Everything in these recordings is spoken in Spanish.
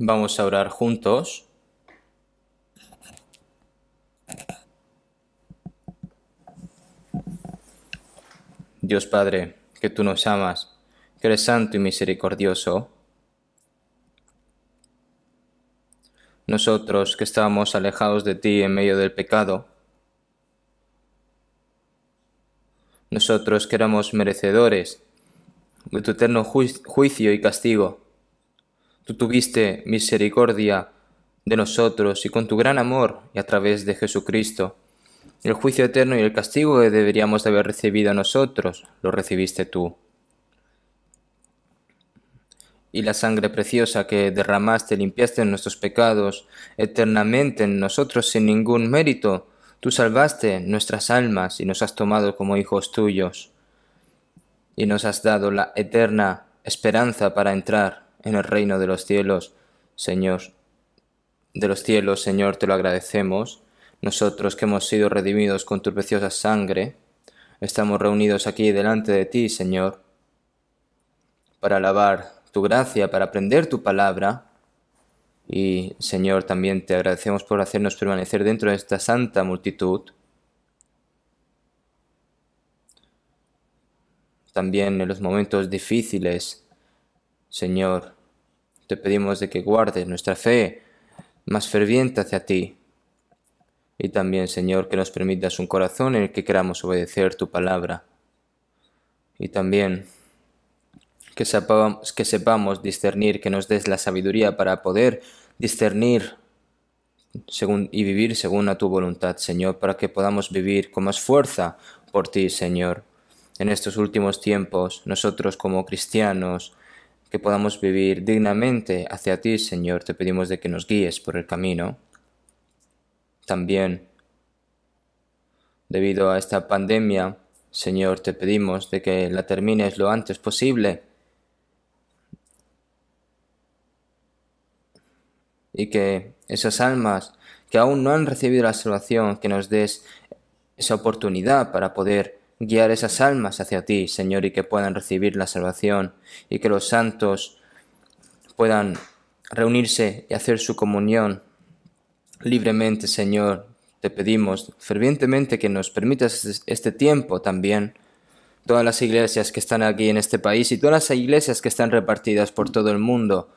Vamos a orar juntos. Dios Padre, que tú nos amas, que eres santo y misericordioso. Nosotros que estábamos alejados de ti en medio del pecado, nosotros que éramos merecedores de tu eterno juicio y castigo, tú tuviste misericordia de nosotros y con tu gran amor y a través de Jesucristo. El juicio eterno y el castigo que deberíamos haber recibido a nosotros, lo recibiste tú. Y la sangre preciosa que derramaste, limpiaste nuestros pecados eternamente en nosotros sin ningún mérito. Tú salvaste nuestras almas y nos has tomado como hijos tuyos. Y nos has dado la eterna esperanza para entrar en el reino de los cielos, Señor. De los cielos, Señor, te lo agradecemos. Nosotros que hemos sido redimidos con tu preciosa sangre, estamos reunidos aquí delante de ti, Señor, para alabar tu gracia, para aprender tu palabra. Y, Señor, también te agradecemos por hacernos permanecer dentro de esta santa multitud. También en los momentos difíciles Señor, te pedimos de que guardes nuestra fe más ferviente hacia ti. Y también, Señor, que nos permitas un corazón en el que queramos obedecer tu palabra. Y también que sepamos, discernir, que nos des la sabiduría para poder discernir según, y vivir según a tu voluntad, Señor, para que podamos vivir con más fuerza por ti, Señor. En estos últimos tiempos, nosotros como cristianos, que podamos vivir dignamente hacia ti, Señor, te pedimos de que nos guíes por el camino. También, debido a esta pandemia, Señor, te pedimos de que la termines lo antes posible y que esas almas que aún no han recibido la salvación, que nos des esa oportunidad para poder guiar esas almas hacia ti, Señor, y que puedan recibir la salvación, y que los santos puedan reunirse y hacer su comunión libremente, Señor. Te pedimos fervientemente que nos permitas este tiempo también. Todas las iglesias que están aquí en este país y todas las iglesias que están repartidas por todo el mundo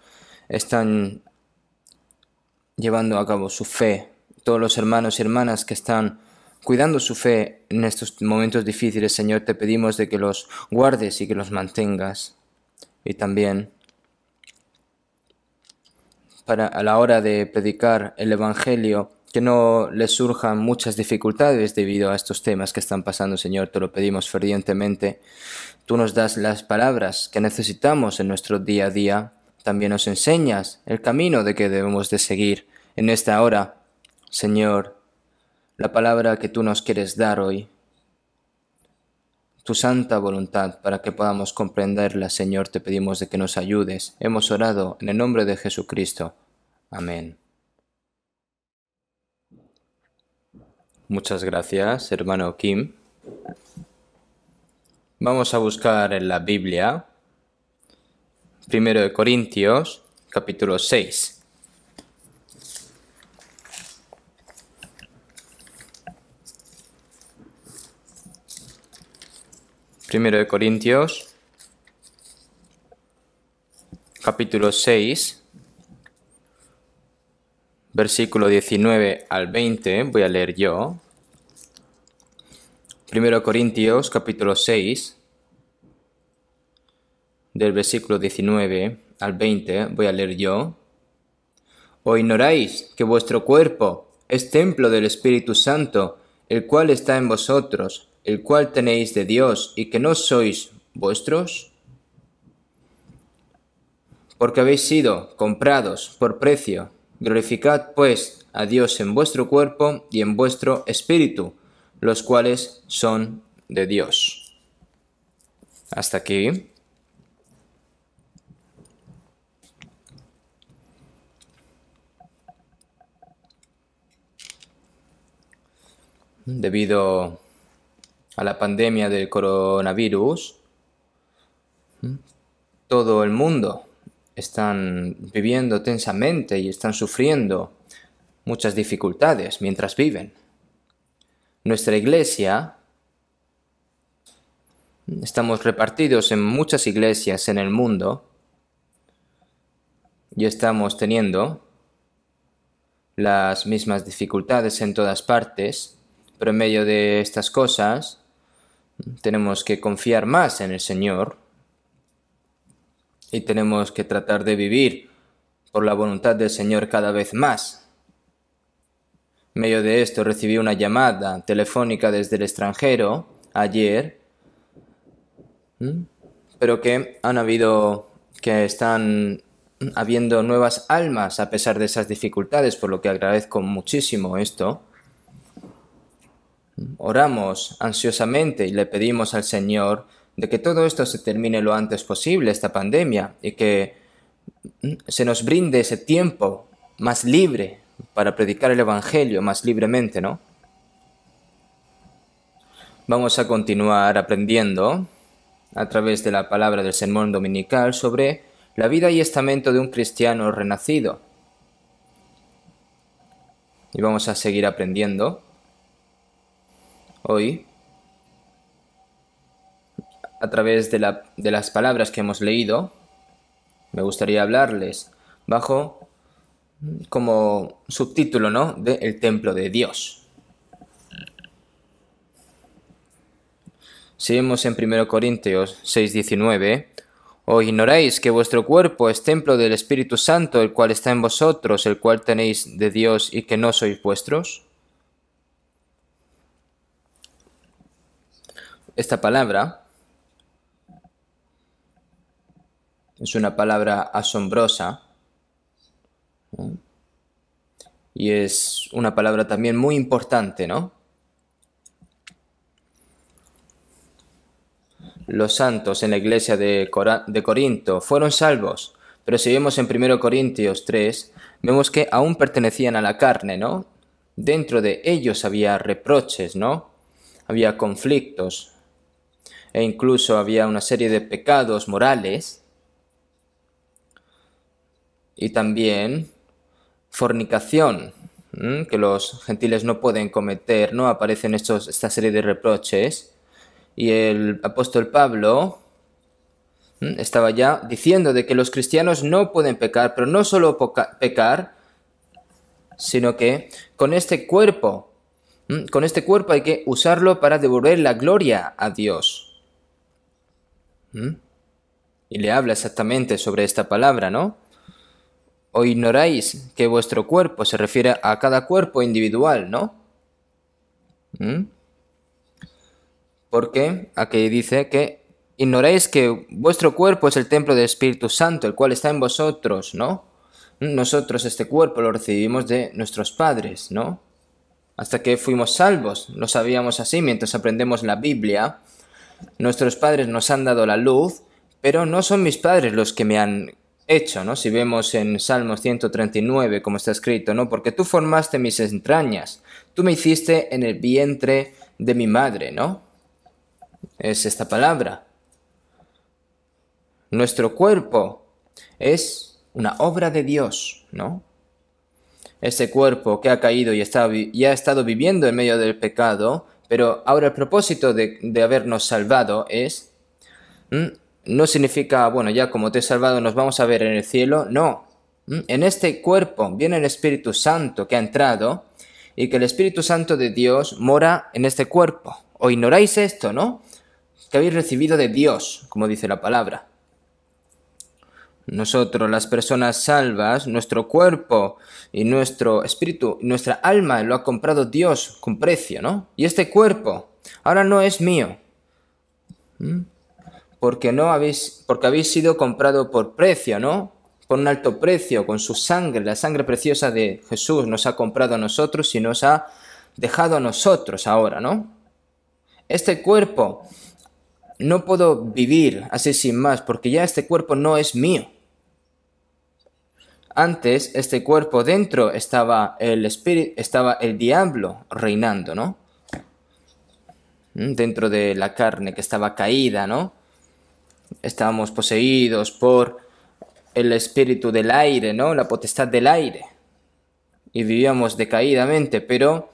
están llevando a cabo su fe. Todos los hermanos y hermanas que están Cuidando su fe en estos momentos difíciles, Señor, te pedimos de que los guardes y que los mantengas. Y también para a la hora de predicar el Evangelio, que no les surjan muchas dificultades debido a estos temas que están pasando, Señor, te lo pedimos fervientemente. Tú nos das las palabras que necesitamos en nuestro día a día, también nos enseñas el camino de que debemos de seguir en esta hora, Señor la palabra que tú nos quieres dar hoy, tu santa voluntad para que podamos comprenderla, Señor, te pedimos de que nos ayudes. Hemos orado en el nombre de Jesucristo. Amén. Muchas gracias, hermano Kim. Vamos a buscar en la Biblia, primero de Corintios, capítulo 6. Primero de Corintios, capítulo 6, versículo 19 al 20, voy a leer yo. Primero de Corintios, capítulo 6, del versículo 19 al 20, voy a leer yo. ¿O ignoráis que vuestro cuerpo es templo del Espíritu Santo, el cual está en vosotros? el cual tenéis de Dios y que no sois vuestros? Porque habéis sido comprados por precio. Glorificad pues a Dios en vuestro cuerpo y en vuestro espíritu, los cuales son de Dios. Hasta aquí. Debido la pandemia del coronavirus, todo el mundo están viviendo tensamente y están sufriendo muchas dificultades mientras viven. Nuestra iglesia, estamos repartidos en muchas iglesias en el mundo y estamos teniendo las mismas dificultades en todas partes, pero en medio de estas cosas tenemos que confiar más en el Señor y tenemos que tratar de vivir por la voluntad del Señor cada vez más. En medio de esto recibí una llamada telefónica desde el extranjero ayer, pero que han habido, que están habiendo nuevas almas a pesar de esas dificultades, por lo que agradezco muchísimo esto. Oramos ansiosamente y le pedimos al Señor de que todo esto se termine lo antes posible, esta pandemia, y que se nos brinde ese tiempo más libre para predicar el Evangelio más libremente, ¿no? Vamos a continuar aprendiendo a través de la palabra del sermón dominical sobre la vida y estamento de un cristiano renacido. Y vamos a seguir aprendiendo hoy a través de, las palabras que hemos leído, me gustaría hablarles bajo como subtítulo, ¿no? De El templo de Dios. Seguimos en 1 Corintios 6:19, ¿o ignoráis que vuestro cuerpo es templo del Espíritu Santo, el cual está en vosotros, el cual tenéis de Dios y que no sois vuestros? Esta palabra es una palabra asombrosa y es una palabra también muy importante, ¿no? Los santos en la iglesia de, de Corinto fueron salvos, pero si vemos en 1 Corintios 3, vemos que aún pertenecían a la carne, ¿no? Dentro de ellos había reproches, ¿no? Había conflictos, e incluso había una serie de pecados morales y también fornicación que los gentiles no pueden cometer, ¿no? Aparecen estos, esta serie de reproches. Y el apóstol Pablo estaba ya diciendo de que los cristianos no pueden pecar, pero no solo pecar, sino que con este cuerpo, con este cuerpo hay que usarlo para devolver la gloria a Dios. ¿Mm? Y le habla exactamente sobre esta palabra, ¿no? O ignoráis que vuestro cuerpo se refiere a cada cuerpo individual, ¿no? ¿Mm? Porque aquí dice que ignoráis que vuestro cuerpo es el templo del Espíritu Santo, el cual está en vosotros, ¿no? Nosotros este cuerpo lo recibimos de nuestros padres, ¿no? Hasta que fuimos salvos, lo sabíamos así mientras aprendemos la Biblia nuestros padres nos han dado la luz, pero no son mis padres los que me han hecho, ¿no? Si vemos en Salmos 139, como está escrito, ¿no? Porque tú formaste mis entrañas, tú me hiciste en el vientre de mi madre, ¿no? Es esta palabra. Nuestro cuerpo es una obra de Dios, ¿no? Este cuerpo que ha caído y, está, y ha estado viviendo en medio del pecado, pero ahora el propósito de, habernos salvado es, no significa, bueno, ya como te he salvado nos vamos a ver en el cielo, no. En este cuerpo viene el Espíritu Santo que ha entrado y que el Espíritu Santo de Dios mora en este cuerpo. O ignoráis esto, ¿no? Que habéis recibido de Dios, como dice la palabra. Nosotros, las personas salvas, nuestro cuerpo y nuestro espíritu, nuestra alma lo ha comprado Dios con precio, ¿no? Y este cuerpo ahora no es mío. Porque no habéis, porque habéis sido comprado por precio, ¿no? Por un alto precio, con su sangre, la sangre preciosa de Jesús nos ha comprado a nosotros y nos ha dejado a nosotros ahora, ¿no? Este cuerpo no puedo vivir así sin más porque ya este cuerpo no es mío. Antes este cuerpo dentro estaba el espíritu, estaba el diablo reinando, ¿no? Mm, dentro de la carne que estaba caída, ¿no? Estábamos poseídos por el espíritu del aire, ¿no? La potestad del aire. Y vivíamos decaídamente, pero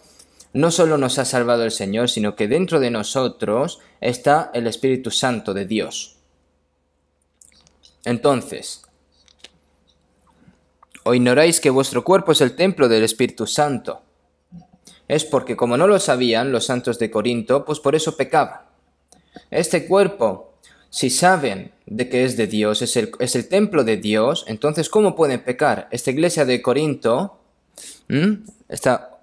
no solo nos ha salvado el Señor, sino que dentro de nosotros está el Espíritu Santo de Dios. Entonces, ¿o ignoráis que vuestro cuerpo es el templo del Espíritu Santo? Es porque como no lo sabían los santos de Corinto, pues por eso pecaban. Este cuerpo, si saben de que es de Dios, es el, templo de Dios, entonces ¿cómo pueden pecar? Esta iglesia de Corinto, está...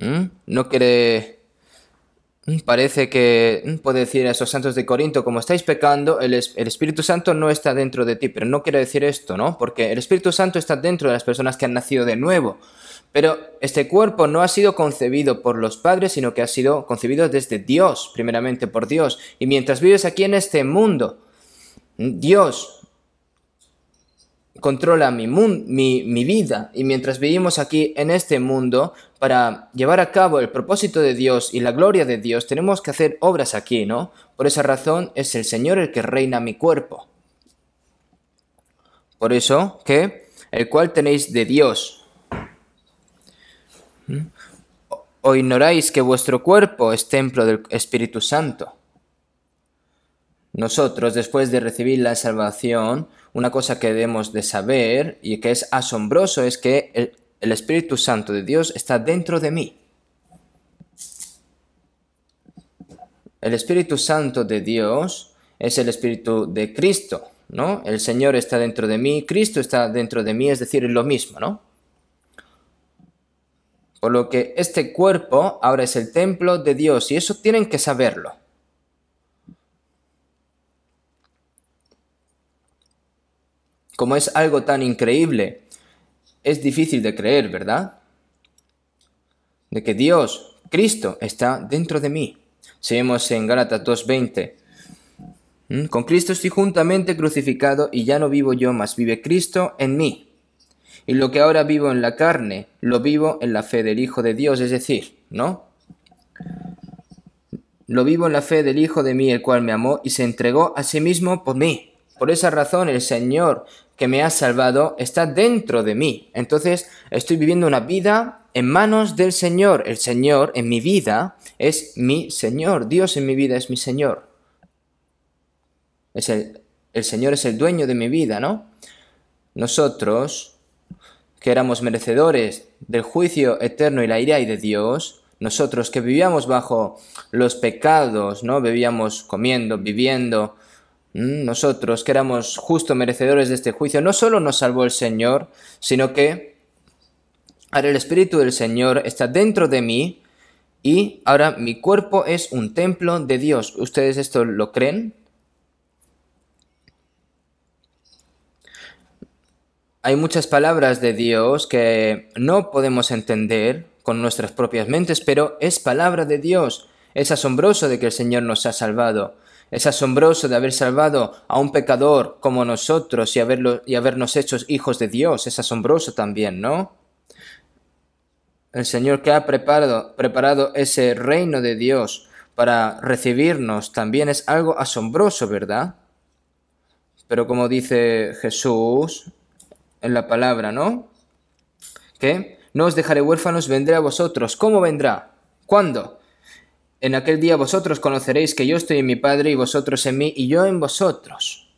¿Mm? ¿No quiere... Mm, parece que mm, puede decir a esos santos de Corinto, como estáis pecando, el, Espíritu Santo no está dentro de ti, pero no quiere decir esto, ¿no? Porque el Espíritu Santo está dentro de las personas que han nacido de nuevo, pero este cuerpo no ha sido concebido por los padres, sino que ha sido concebido desde Dios, primeramente por Dios. Y mientras vives aquí en este mundo, Dios controla mi, mi, vida. Y mientras vivimos aquí en este mundo, para llevar a cabo el propósito de Dios y la gloria de Dios, tenemos que hacer obras aquí, ¿no? Por esa razón es el Señor el que reina mi cuerpo. Por eso que el cual tenéis de Dios. ¿Mm? O ignoráis que vuestro cuerpo es templo del Espíritu Santo. Nosotros, después de recibir la salvación, una cosa que debemos de saber y que es asombroso es que el, el Espíritu Santo de Dios está dentro de mí. El Espíritu Santo de Dios es el Espíritu de Cristo, ¿no? El Señor está dentro de mí, Cristo está dentro de mí, es decir, lo mismo, ¿no? Por lo que este cuerpo ahora es el templo de Dios y eso tienen que saberlo. Como es algo tan increíble, es difícil de creer, ¿verdad? De que Dios, Cristo, está dentro de mí. Seguimos en Gálatas 2.20. Con Cristo estoy juntamente crucificado y ya no vivo yo, más, vive Cristo en mí. Y lo que ahora vivo en la carne, lo vivo en la fe del Hijo de Dios, es decir, ¿no? Lo vivo en la fe del Hijo de mí, el cual me amó y se entregó a sí mismo por mí. Por esa razón el Señor que me ha salvado está dentro de mí. Entonces estoy viviendo una vida en manos del Señor. El Señor en mi vida es mi Señor. Dios en mi vida es mi Señor. Es el, Señor es el dueño de mi vida, ¿no? Nosotros, que éramos merecedores del juicio eterno y la ira y de Dios, nosotros que vivíamos bajo los pecados, ¿no? Bebíamos comiendo, viviendo, Mm, nosotros, que éramos justo merecedores de este juicio, no solo nos salvó el Señor, sino que ahora el Espíritu del Señor está dentro de mí y ahora mi cuerpo es un templo de Dios. ¿Ustedes esto lo creen? Hay muchas palabras de Dios que no podemos entender con nuestras propias mentes, pero es palabra de Dios. Es asombroso de que el Señor nos ha salvado. Es asombroso de haber salvado a un pecador como nosotros y, haberlo, y habernos hecho hijos de Dios. Es asombroso también, ¿no? El Señor que ha preparado, preparado ese reino de Dios para recibirnos también es algo asombroso, ¿verdad? Pero como dice Jesús en la palabra, ¿no? Que no os dejaré huérfanos, vendré a vosotros. ¿Cómo vendrá? ¿Cuándo? En aquel día vosotros conoceréis que yo estoy en mi Padre y vosotros en mí y yo en vosotros.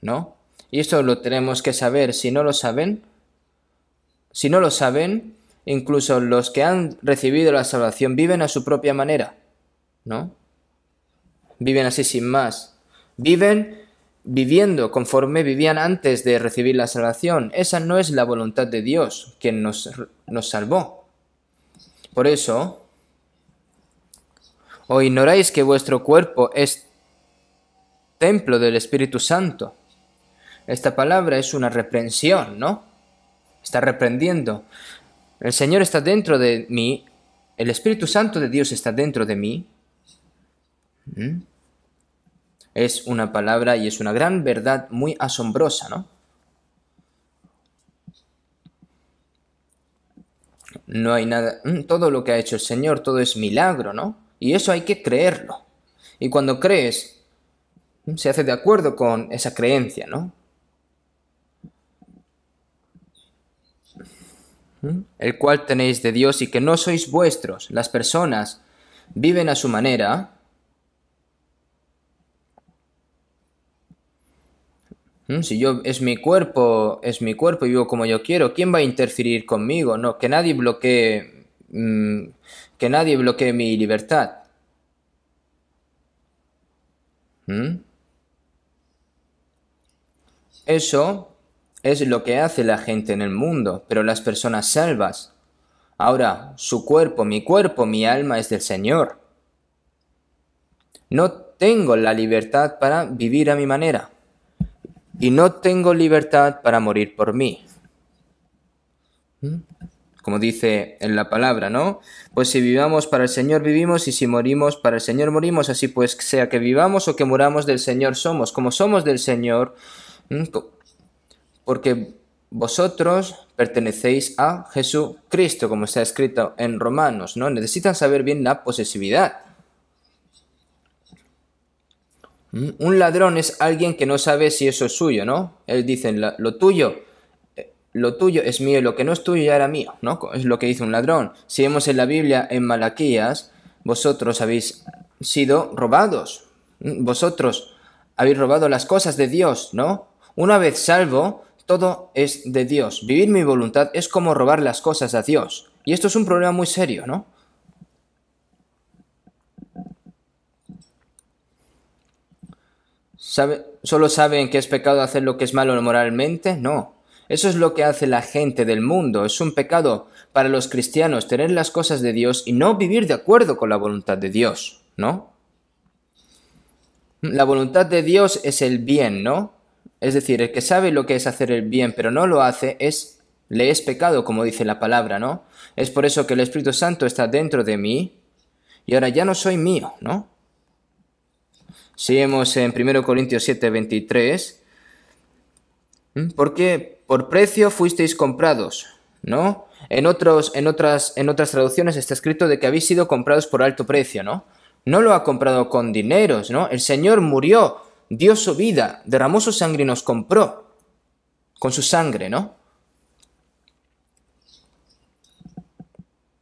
¿No? Y esto lo tenemos que saber. Si no lo saben, si no lo saben, incluso los que han recibido la salvación viven a su propia manera. ¿No? Viven así sin más. Viven viviendo conforme vivían antes de recibir la salvación. Esa no es la voluntad de Dios, quien nos, nos salvó. Por eso, ¿O ignoráis que vuestro cuerpo es templo del Espíritu Santo? Esta palabra es una reprensión, ¿no? Está reprendiendo. El Señor está dentro de mí, el Espíritu Santo de Dios está dentro de mí. ¿Mm? Es una palabra y es una gran verdad muy asombrosa, ¿no? No hay nada, ¿Mm? todo lo que ha hecho el Señor, todo es milagro, ¿no? Y eso hay que creerlo. Y cuando crees, se hace de acuerdo con esa creencia, ¿no? ¿Mm? El cual tenéis de Dios y que no sois vuestros. Las personas viven a su manera. ¿Mm? Si yo es mi cuerpo, es mi cuerpo y vivo como yo quiero, ¿quién va a interferir conmigo? No, que nadie bloquee mm, que nadie bloquee mi libertad. ¿Mm? Eso es lo que hace la gente en el mundo, pero las personas salvas. Ahora, su cuerpo, mi cuerpo, mi alma es del Señor. No tengo la libertad para vivir a mi manera. Y no tengo libertad para morir por mí. ¿Mm? como dice en la palabra, ¿no? Pues si vivamos para el Señor vivimos y si morimos para el Señor morimos, así pues sea que vivamos o que muramos del Señor somos, como somos del Señor, porque vosotros pertenecéis a Jesucristo, como está escrito en Romanos, ¿no? Necesitan saber bien la posesividad. Un ladrón es alguien que no sabe si eso es suyo, ¿no? Él dice, lo tuyo lo tuyo es mío y lo que no es tuyo ya era mío, ¿no? Es lo que dice un ladrón. Si vemos en la Biblia, en Malaquías, vosotros habéis sido robados. Vosotros habéis robado las cosas de Dios, ¿no? Una vez salvo, todo es de Dios. Vivir mi voluntad es como robar las cosas a Dios. Y esto es un problema muy serio, ¿no? ¿Solo saben que es pecado hacer lo que es malo moralmente? No. Eso es lo que hace la gente del mundo. Es un pecado para los cristianos tener las cosas de Dios y no vivir de acuerdo con la voluntad de Dios, ¿no? La voluntad de Dios es el bien, ¿no? Es decir, el que sabe lo que es hacer el bien, pero no lo hace, es le es pecado, como dice la palabra, ¿no? Es por eso que el Espíritu Santo está dentro de mí y ahora ya no soy mío, ¿no? Seguimos en 1 Corintios 7, 23. ¿Por qué por precio fuisteis comprados, ¿no? En, otros, en, otras, en otras traducciones está escrito de que habéis sido comprados por alto precio, ¿no? No lo ha comprado con dineros, ¿no? El Señor murió, dio su vida, derramó su sangre y nos compró con su sangre, ¿no?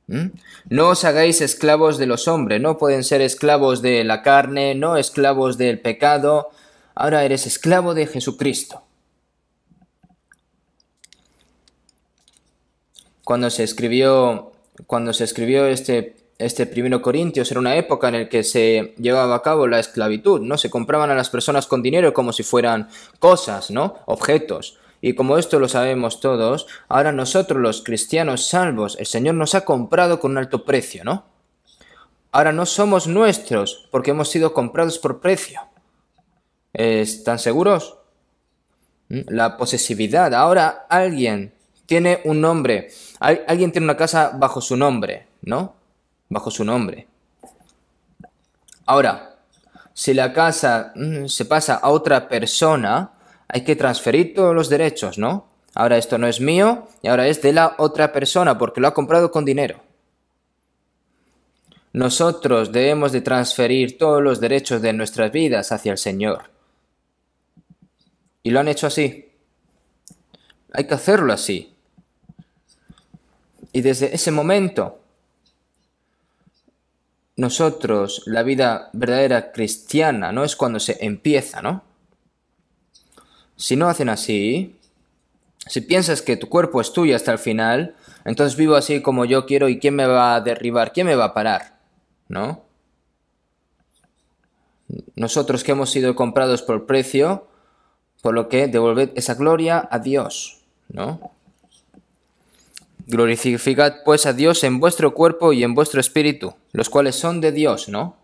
¿Mm? No os hagáis esclavos de los hombres, no pueden ser esclavos de la carne, no esclavos del pecado, ahora eres esclavo de Jesucristo. cuando se escribió, cuando se escribió este, este primero Corintios, era una época en la que se llevaba a cabo la esclavitud, ¿no? Se compraban a las personas con dinero como si fueran cosas, ¿no? Objetos. Y como esto lo sabemos todos, ahora nosotros los cristianos salvos, el Señor nos ha comprado con un alto precio, ¿no? Ahora no somos nuestros porque hemos sido comprados por precio. ¿Están seguros? ¿Mm? La posesividad. Ahora alguien tiene un nombre. alguien tiene una casa bajo su nombre, ¿no? Bajo su nombre. Ahora, si la casa mm, se pasa a otra persona, hay que transferir todos los derechos, ¿no? Ahora esto no es mío y ahora es de la otra persona porque lo ha comprado con dinero. Nosotros debemos de transferir todos los derechos de nuestras vidas hacia el Señor. Y lo han hecho así. Hay que hacerlo así. Y desde ese momento, nosotros, la vida verdadera cristiana, no es cuando se empieza, ¿no? Si no hacen así, si piensas que tu cuerpo es tuyo hasta el final, entonces vivo así como yo quiero y ¿quién me va a derribar? ¿Quién me va a parar? ¿No? Nosotros que hemos sido comprados por precio, por lo que devolved esa gloria a Dios, ¿no? Glorificad pues a Dios en vuestro cuerpo y en vuestro espíritu, los cuales son de Dios, ¿no?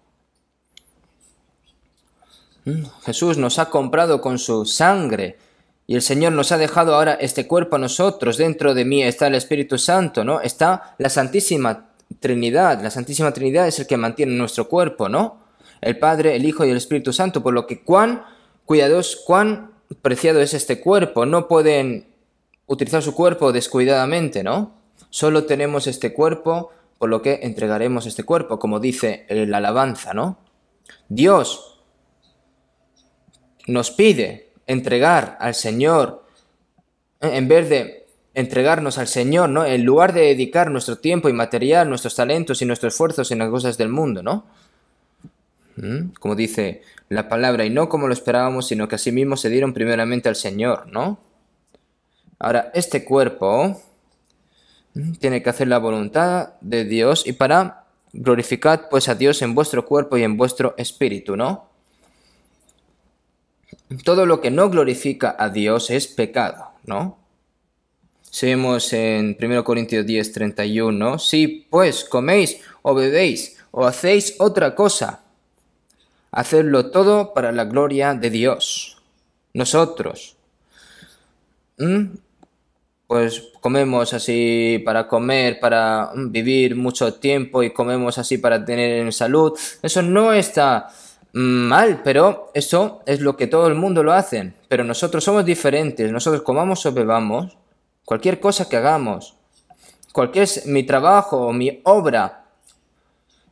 Mm, Jesús nos ha comprado con su sangre y el Señor nos ha dejado ahora este cuerpo a nosotros. Dentro de mí está el Espíritu Santo, ¿no? Está la Santísima Trinidad. La Santísima Trinidad es el que mantiene nuestro cuerpo, ¿no? El Padre, el Hijo y el Espíritu Santo. Por lo que cuán cuidados, cuán preciado es este cuerpo. No pueden utilizar su cuerpo descuidadamente, ¿no? Solo tenemos este cuerpo, por lo que entregaremos este cuerpo, como dice la alabanza, ¿no? Dios nos pide entregar al Señor, ¿eh? en vez de entregarnos al Señor, ¿no? En lugar de dedicar nuestro tiempo y material, nuestros talentos y nuestros esfuerzos en las cosas del mundo, ¿no? ¿Mm? Como dice la palabra, y no como lo esperábamos, sino que asimismo se dieron primeramente al Señor, ¿no? Ahora, este cuerpo mm, tiene que hacer la voluntad de Dios y para glorificar, pues a Dios en vuestro cuerpo y en vuestro espíritu, ¿no? Todo lo que no glorifica a Dios es pecado, ¿no? Seguimos en 1 Corintios 10, 31. Si pues coméis o bebéis o hacéis otra cosa, hacedlo todo para la gloria de Dios. Nosotros, mm, pues comemos así para comer, para mm, vivir mucho tiempo y comemos así para tener salud. Eso no está mm, mal, pero eso es lo que todo el mundo lo hace. Pero nosotros somos diferentes, nosotros comamos o bebamos, cualquier cosa que hagamos, cualquier es mi trabajo o mi obra,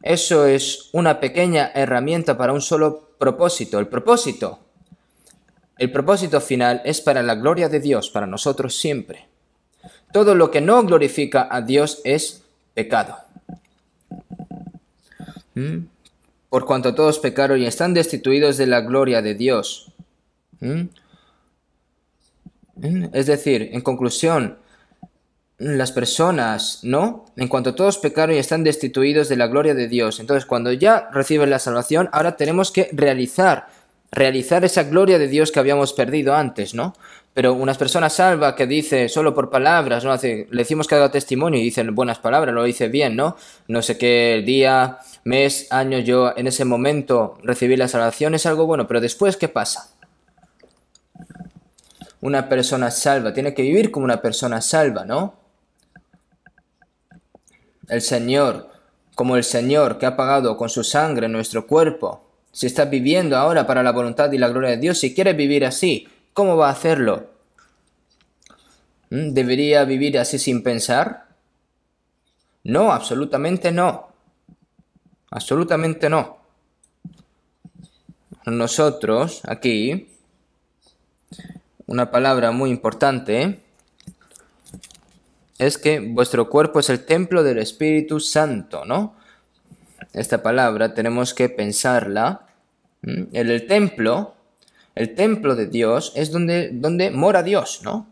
eso es una pequeña herramienta para un solo propósito, el propósito. El propósito final es para la gloria de Dios, para nosotros siempre. Todo lo que no glorifica a Dios es pecado. ¿Mm? Por cuanto todos pecaron y están destituidos de la gloria de Dios. ¿Mm? ¿Mm? Es decir, en conclusión, las personas, ¿no? En cuanto todos pecaron y están destituidos de la gloria de Dios. Entonces, cuando ya reciben la salvación, ahora tenemos que realizar, realizar esa gloria de Dios que habíamos perdido antes, ¿no? Pero unas persona salva que dice solo por palabras, ¿no? Hace, le decimos que haga testimonio y dicen buenas palabras, lo dice bien, ¿no? No sé qué día, mes, año, yo en ese momento recibí la salvación es algo bueno, pero después, ¿qué pasa? Una persona salva, tiene que vivir como una persona salva, ¿no? El Señor, como el Señor que ha pagado con su sangre nuestro cuerpo, si estás viviendo ahora para la voluntad y la gloria de Dios, si quiere vivir así, ¿Cómo va a hacerlo? ¿Mm? ¿Debería vivir así sin pensar? No, absolutamente no. Absolutamente no. Nosotros, aquí, una palabra muy importante es que vuestro cuerpo es el templo del Espíritu Santo, ¿no? Esta palabra tenemos que pensarla. En el templo el templo de Dios es donde, donde mora Dios, ¿no?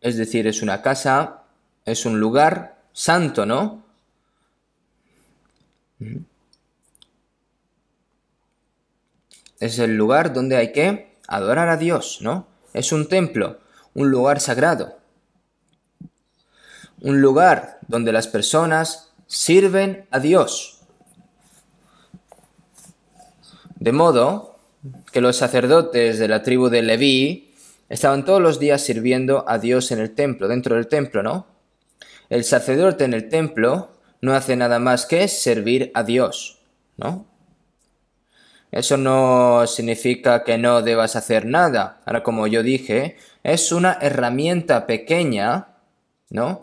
Es decir, es una casa, es un lugar santo, ¿no? Es el lugar donde hay que adorar a Dios, ¿no? Es un templo, un lugar sagrado. Un lugar donde las personas sirven a Dios. De modo que los sacerdotes de la tribu de Leví estaban todos los días sirviendo a Dios en el templo, dentro del templo, ¿no? El sacerdote en el templo no hace nada más que servir a Dios, ¿no? Eso no significa que no debas hacer nada. Ahora, como yo dije, es una herramienta pequeña, ¿no?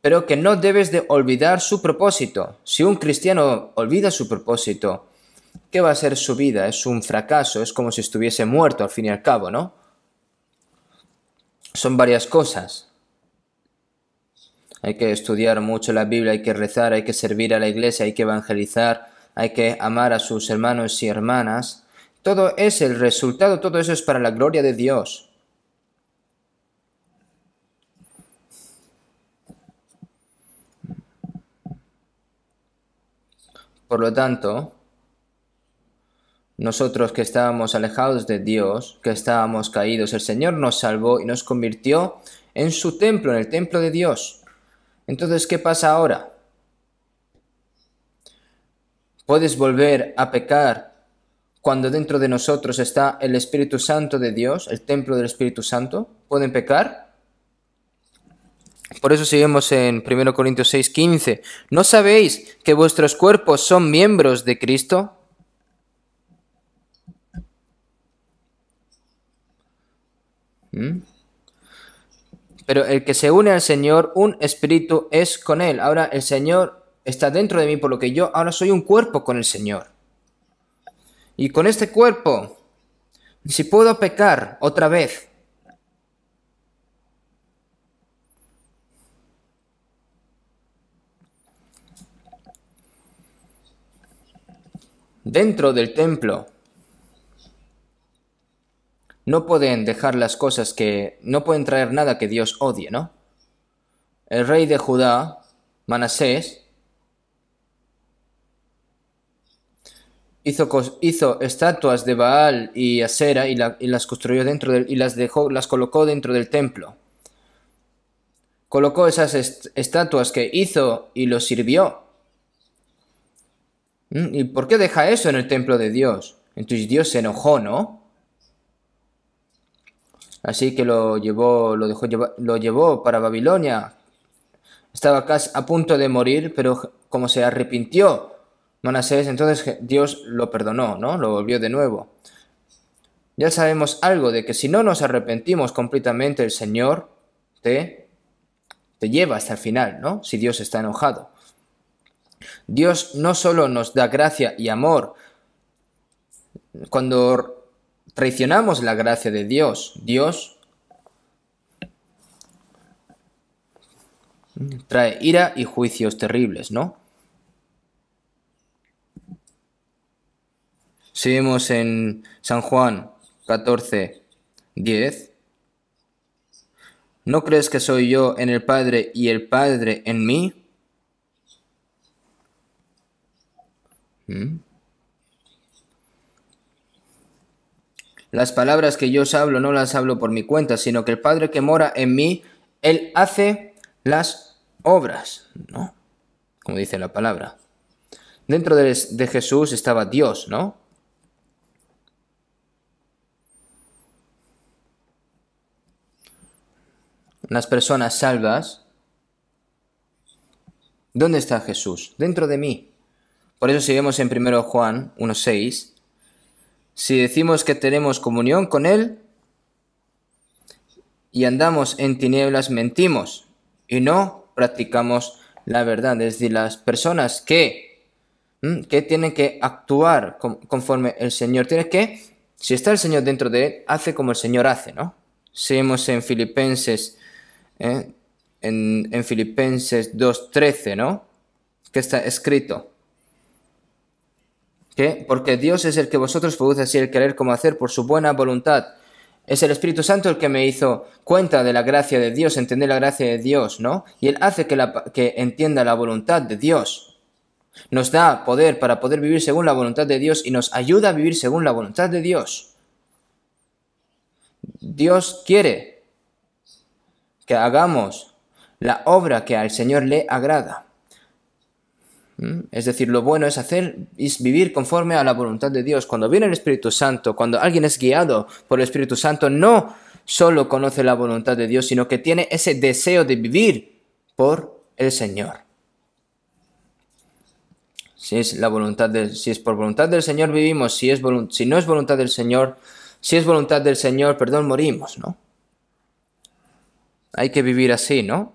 Pero que no debes de olvidar su propósito. Si un cristiano olvida su propósito, ¿qué va a ser su vida? Es un fracaso, es como si estuviese muerto al fin y al cabo, ¿no? Son varias cosas. Hay que estudiar mucho la Biblia, hay que rezar, hay que servir a la iglesia, hay que evangelizar, hay que amar a sus hermanos y hermanas. Todo es el resultado, todo eso es para la gloria de Dios. Por lo tanto, nosotros que estábamos alejados de Dios, que estábamos caídos, el Señor nos salvó y nos convirtió en su templo, en el templo de Dios. Entonces, ¿qué pasa ahora? Puedes volver a pecar cuando dentro de nosotros está el Espíritu Santo de Dios, el templo del Espíritu Santo. ¿Pueden pecar? Por eso seguimos en 1 Corintios 6:15. ¿No sabéis que vuestros cuerpos son miembros de Cristo? ¿Mm? Pero el que se une al Señor, un espíritu es con Él. Ahora el Señor está dentro de mí, por lo que yo ahora soy un cuerpo con el Señor. Y con este cuerpo, si puedo pecar otra vez, dentro del templo, no pueden dejar las cosas que no pueden traer nada que Dios odie, ¿no? El rey de Judá, Manasés, hizo, hizo estatuas de Baal y Asera y, las construyó dentro del, y las dejó, las colocó dentro del templo. Colocó esas estatuas que hizo y los sirvió. ¿Mm? ¿Y por qué deja eso en el templo de Dios? Entonces Dios se enojó, ¿no? Así que lo llevó, lo dejó lo llevó para Babilonia. Estaba casi a punto de morir, pero como se arrepintió Manasés, entonces Dios lo perdonó, ¿no? Lo volvió de nuevo. Ya sabemos algo de que si no nos arrepentimos completamente, el Señor te, te lleva hasta el final, ¿no? Si Dios está enojado. Dios no solo nos da gracia y amor, cuando traicionamos la gracia de Dios. Dios trae ira y juicios terribles, ¿no? Seguimos en San Juan 14, 10. ¿No crees que soy yo en el Padre y el Padre en mí? ¿Mm? Las palabras que yo os hablo no las hablo por mi cuenta, sino que el Padre que mora en mí, Él hace las obras, ¿no? Como dice la palabra. Dentro de, Jesús estaba Dios, ¿no? Las personas salvas. ¿Dónde está Jesús? Dentro de mí. Por eso si vemos en 1 Juan 1.6, si decimos que tenemos comunión con Él y andamos en tinieblas, mentimos y no practicamos la verdad. Es decir, las personas que, que tienen que actuar conforme el Señor tiene que, si está el Señor dentro de Él, hace como el Señor hace, ¿no? Seguimos en Filipenses, ¿eh? en, en Filipenses 2.13, ¿no? Que está escrito. Porque Dios es el que vosotros produce así el querer como hacer por su buena voluntad. Es el Espíritu Santo el que me hizo cuenta de la gracia de Dios, entender la gracia de Dios, ¿no? Y Él hace que, la, que entienda la voluntad de Dios. Nos da poder para poder vivir según la voluntad de Dios y nos ayuda a vivir según la voluntad de Dios. Dios quiere que hagamos la obra que al Señor le agrada. ¿Mm? Es decir, lo bueno es hacer, es vivir conforme a la voluntad de Dios. Cuando viene el Espíritu Santo, cuando alguien es guiado por el Espíritu Santo, no solo conoce la voluntad de Dios, sino que tiene ese deseo de vivir por el Señor. Si es, la voluntad si es por voluntad del Señor vivimos, si, es si no es voluntad del Señor, si es voluntad del Señor, perdón, morimos, ¿no? Hay que vivir así, ¿no?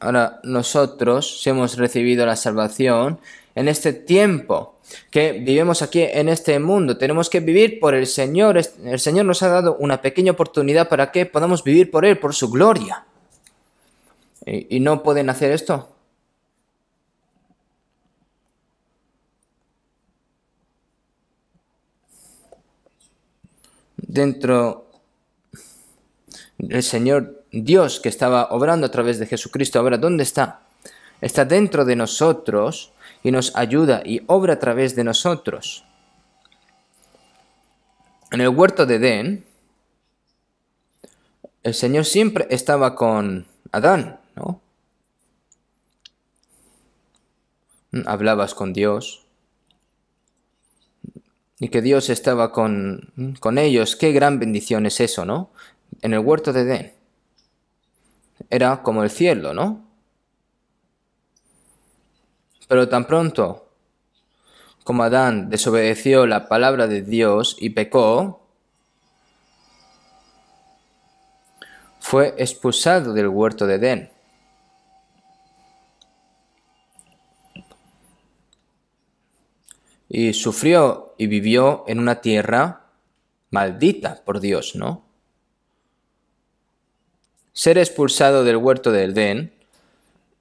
Ahora nosotros hemos recibido la salvación en este tiempo que vivimos aquí en este mundo. Tenemos que vivir por el Señor. El Señor nos ha dado una pequeña oportunidad para que podamos vivir por Él, por su gloria. ¿Y, no pueden hacer esto? Dentro del Señor Dios que estaba obrando a través de Jesucristo ahora, ¿dónde está? Está dentro de nosotros y nos ayuda y obra a través de nosotros. En el huerto de Edén, el Señor siempre estaba con Adán, ¿no? Hablabas con Dios, y que Dios estaba con, ellos, qué gran bendición es eso, ¿no? En el huerto de Edén era como el cielo, ¿no? Pero tan pronto como Adán desobedeció la palabra de Dios y pecó, fue expulsado del huerto de Edén. Y sufrió y vivió en una tierra maldita por Dios, ¿no? Ser expulsado del huerto del Edén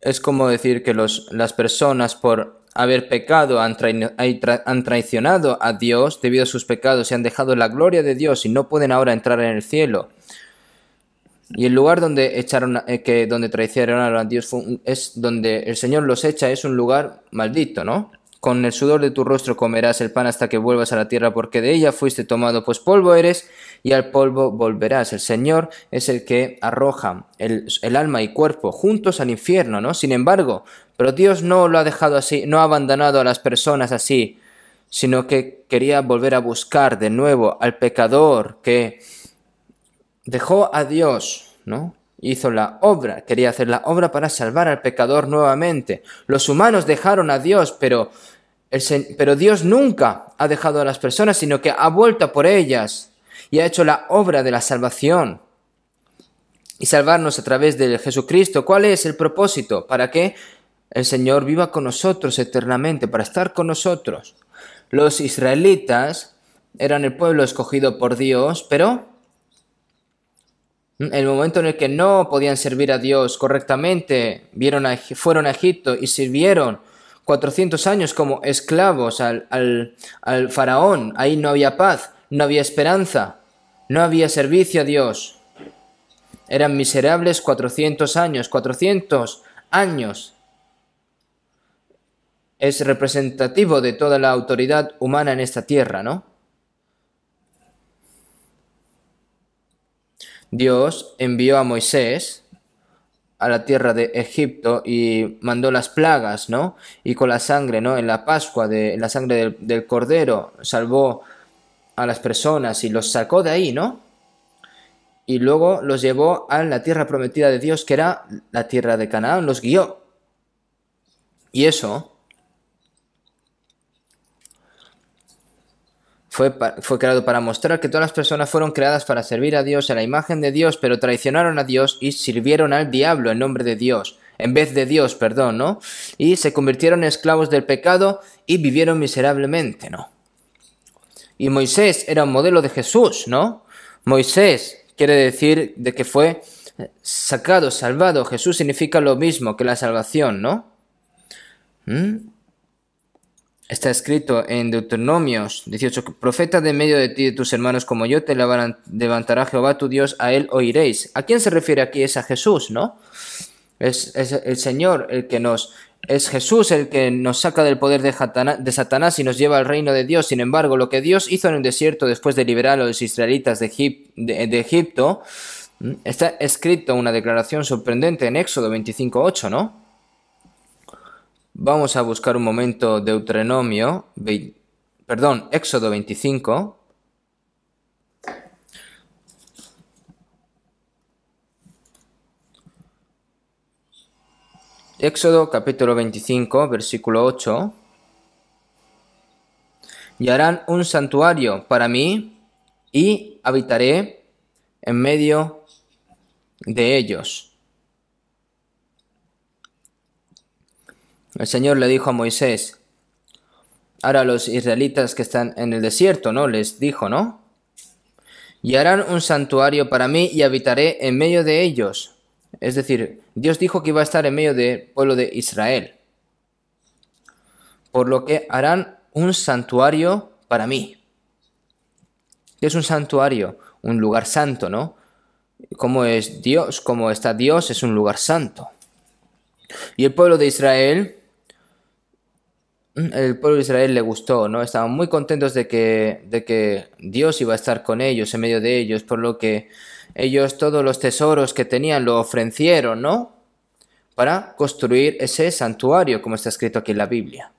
es como decir que las personas por haber pecado han, han, traicionado a Dios debido a sus pecados y han dejado la gloria de Dios y no pueden ahora entrar en el cielo. Y el lugar donde echaron eh, que donde traicionaron a Dios es donde el Señor los echa es un lugar maldito, ¿no? Con el sudor de tu rostro comerás el pan hasta que vuelvas a la tierra, porque de ella fuiste tomado, pues polvo eres, y al polvo volverás. El Señor es el que arroja el, alma y cuerpo juntos al infierno, ¿no? Sin embargo, pero Dios no lo ha dejado así, no ha abandonado a las personas así, sino que quería volver a buscar de nuevo al pecador que dejó a Dios, ¿no? hizo la obra, quería hacer la obra para salvar al pecador nuevamente. Los humanos dejaron a Dios, pero pero Dios nunca ha dejado a las personas, sino que ha vuelto por ellas y ha hecho la obra de la salvación y salvarnos a través de Jesucristo. ¿Cuál es el propósito? ¿Para que el Señor viva con nosotros eternamente, para estar con nosotros. Los israelitas eran el pueblo escogido por Dios, pero en el momento en el que no podían servir a Dios correctamente, fueron a Egipto y sirvieron 400 años como esclavos al, faraón. Ahí no había paz, no había esperanza, no había servicio a Dios. Eran miserables 400 años, 400 años. Es representativo de toda la autoridad humana en esta tierra, ¿no? Dios envió a Moisés a la tierra de Egipto y mandó las plagas, ¿no? Y con la sangre, ¿no? En la Pascua, de, la sangre del, Cordero, salvó a las personas y los sacó de ahí, ¿no? Y luego los llevó a la tierra prometida de Dios, que era la tierra de Canaán, los guió. Y eso Fue, creado para mostrar que todas las personas fueron creadas para servir a Dios a la imagen de Dios, pero traicionaron a Dios y sirvieron al diablo en nombre de Dios, en vez de Dios, perdón, ¿no? Y se convirtieron en esclavos del pecado y vivieron miserablemente, ¿no? Y Moisés era un modelo de Jesús, ¿no? Moisés quiere decir de que fue sacado, salvado. Jesús significa lo mismo que la salvación, ¿no? ¿Mm? Está escrito en Deuteronomios 18, profeta de medio de ti y de tus hermanos como yo, te levantará Jehová tu Dios, a él oiréis. ¿A quién se refiere aquí? Es a Jesús, ¿no? Es, el Señor el que nos... Es Jesús el que nos saca del poder de, Satanás y nos lleva al reino de Dios. Sin embargo, lo que Dios hizo en el desierto después de liberar a los israelitas de, de Egipto, está escrito una declaración sorprendente en Éxodo 25.8, ¿no? Vamos a buscar un momento Deuteronomio, perdón, Éxodo 25. Éxodo capítulo 25, versículo 8. Y harán un santuario para mí y habitaré en medio de ellos. El Señor le dijo a Moisés, ahora los israelitas que están en el desierto, ¿no? Les dijo, ¿no? Y harán un santuario para mí y habitaré en medio de ellos. Es decir, Dios dijo que iba a estar en medio del pueblo de Israel. Por lo que harán un santuario para mí. ¿Qué es un santuario? Un lugar santo, ¿no? Como es Dios, como está Dios, es un lugar santo. Y el pueblo de Israel el pueblo de Israel le gustó, ¿no? Estaban muy contentos de que, de que Dios iba a estar con ellos, en medio de ellos, por lo que ellos todos los tesoros que tenían lo ofrecieron, ¿no? Para construir ese santuario, como está escrito aquí en la Biblia.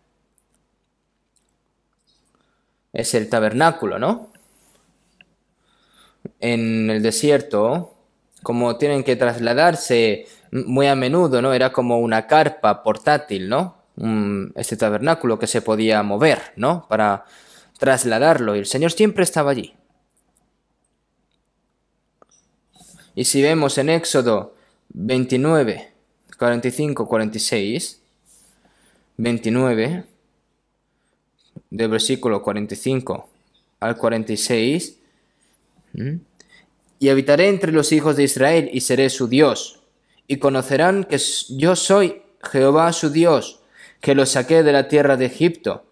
Es el tabernáculo, ¿no? En el desierto, como tienen que trasladarse muy a menudo, ¿no? Era como una carpa portátil, ¿no? este tabernáculo que se podía mover, ¿no? Para trasladarlo. Y el Señor siempre estaba allí. Y si vemos en Éxodo 29, 45, 46, 29, del versículo 45 al 46, y habitaré entre los hijos de Israel y seré su Dios, y conocerán que yo soy Jehová su Dios, que los saqué de la tierra de Egipto,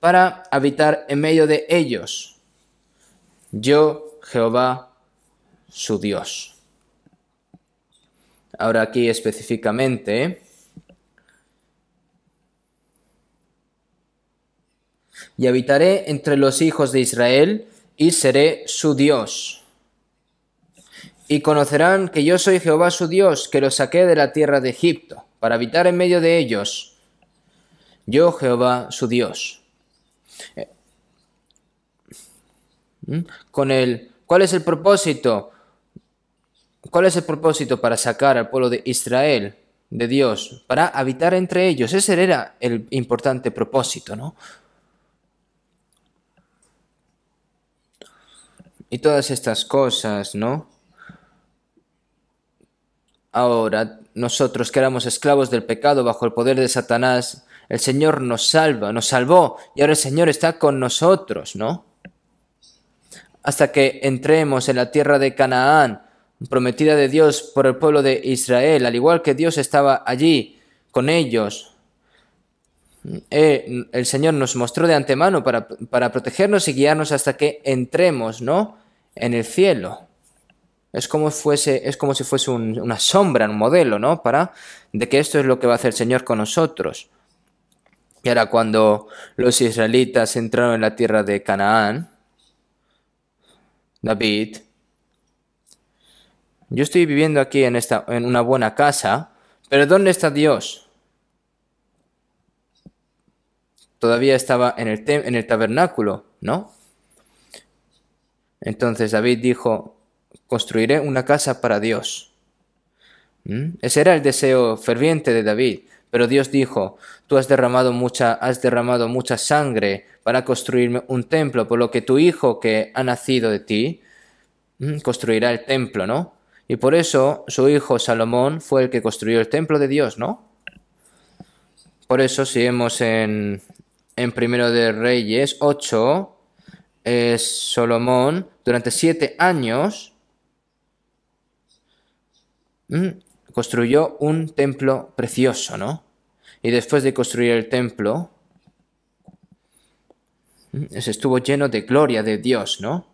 para habitar en medio de ellos. Yo, Jehová, su Dios. Ahora aquí específicamente, y habitaré entre los hijos de Israel y seré su Dios. Y conocerán que yo soy Jehová su Dios, que los saqué de la tierra de Egipto, para habitar en medio de ellos. Yo, Jehová, su Dios. Eh, ¿Mm? Con el, ¿Cuál es el propósito? ¿Cuál es el propósito para sacar al pueblo de Israel de Dios? Para habitar entre ellos. Ese era el importante propósito, ¿no? Y todas estas cosas, ¿no? Ahora, nosotros que éramos esclavos del pecado bajo el poder de Satanás, el Señor nos salva, nos salvó y ahora el Señor está con nosotros, ¿no? Hasta que entremos en la tierra de Canaán, prometida de Dios por el pueblo de Israel, al igual que Dios estaba allí con ellos. Eh, el Señor nos mostró de antemano para, protegernos y guiarnos hasta que entremos, ¿no? En el cielo. Es como, fuese, es como si fuese una sombra, un modelo, ¿no? Para de que esto es lo que va a hacer el Señor con nosotros era cuando los israelitas entraron en la tierra de Canaán, David, yo estoy viviendo aquí en, esta, en una buena casa, pero ¿dónde está Dios? Todavía estaba en el, en el tabernáculo, ¿no? Entonces David dijo, construiré una casa para Dios. ¿Mm? Ese era el deseo ferviente de David. Pero Dios dijo, tú has derramado mucha, has derramado mucha sangre para construirme un templo, por lo que tu hijo que ha nacido de ti mm, construirá el templo, ¿no? Y por eso su hijo Salomón fue el que construyó el templo de Dios, ¿no? Por eso si vemos en, en Primero de Reyes 8, es eh, Salomón durante siete años mm, construyó un templo precioso, ¿no? Y después de construir el templo, mm, estuvo lleno de gloria de Dios, ¿no?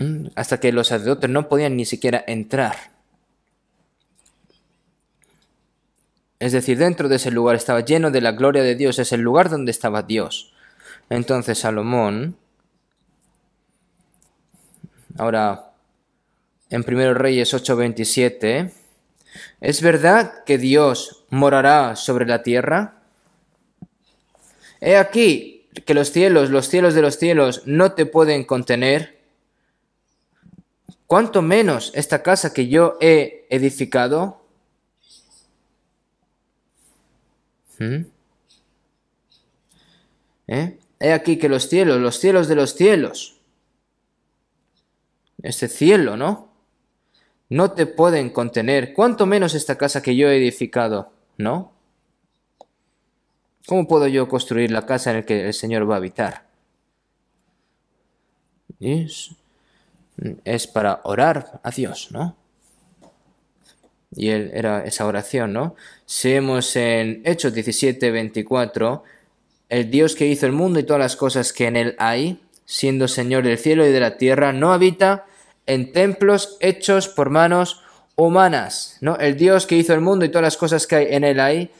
Mm, hasta que los sacerdotes no podían ni siquiera entrar. Es decir, dentro de ese lugar estaba lleno de la gloria de Dios, es el lugar donde estaba Dios. Entonces Salomón, ahora en 1 Reyes 8:27, ¿es verdad que Dios morará sobre la tierra? He aquí que los cielos, los cielos de los cielos, no te pueden contener. ¿Cuánto menos esta casa que yo he edificado? ¿Mm? ¿Eh? He aquí que los cielos, los cielos de los cielos, este cielo, ¿no? no te pueden contener, cuanto menos esta casa que yo he edificado, ¿no? ¿Cómo puedo yo construir la casa en la que el Señor va a habitar? Es, para orar a Dios, ¿no? Y él, era esa oración, ¿no? vemos en Hechos 17, 24, el Dios que hizo el mundo y todas las cosas que en él hay, siendo Señor del cielo y de la tierra, no habita en templos hechos por manos humanas, ¿no? El Dios que hizo el mundo y todas las cosas que hay en él ahí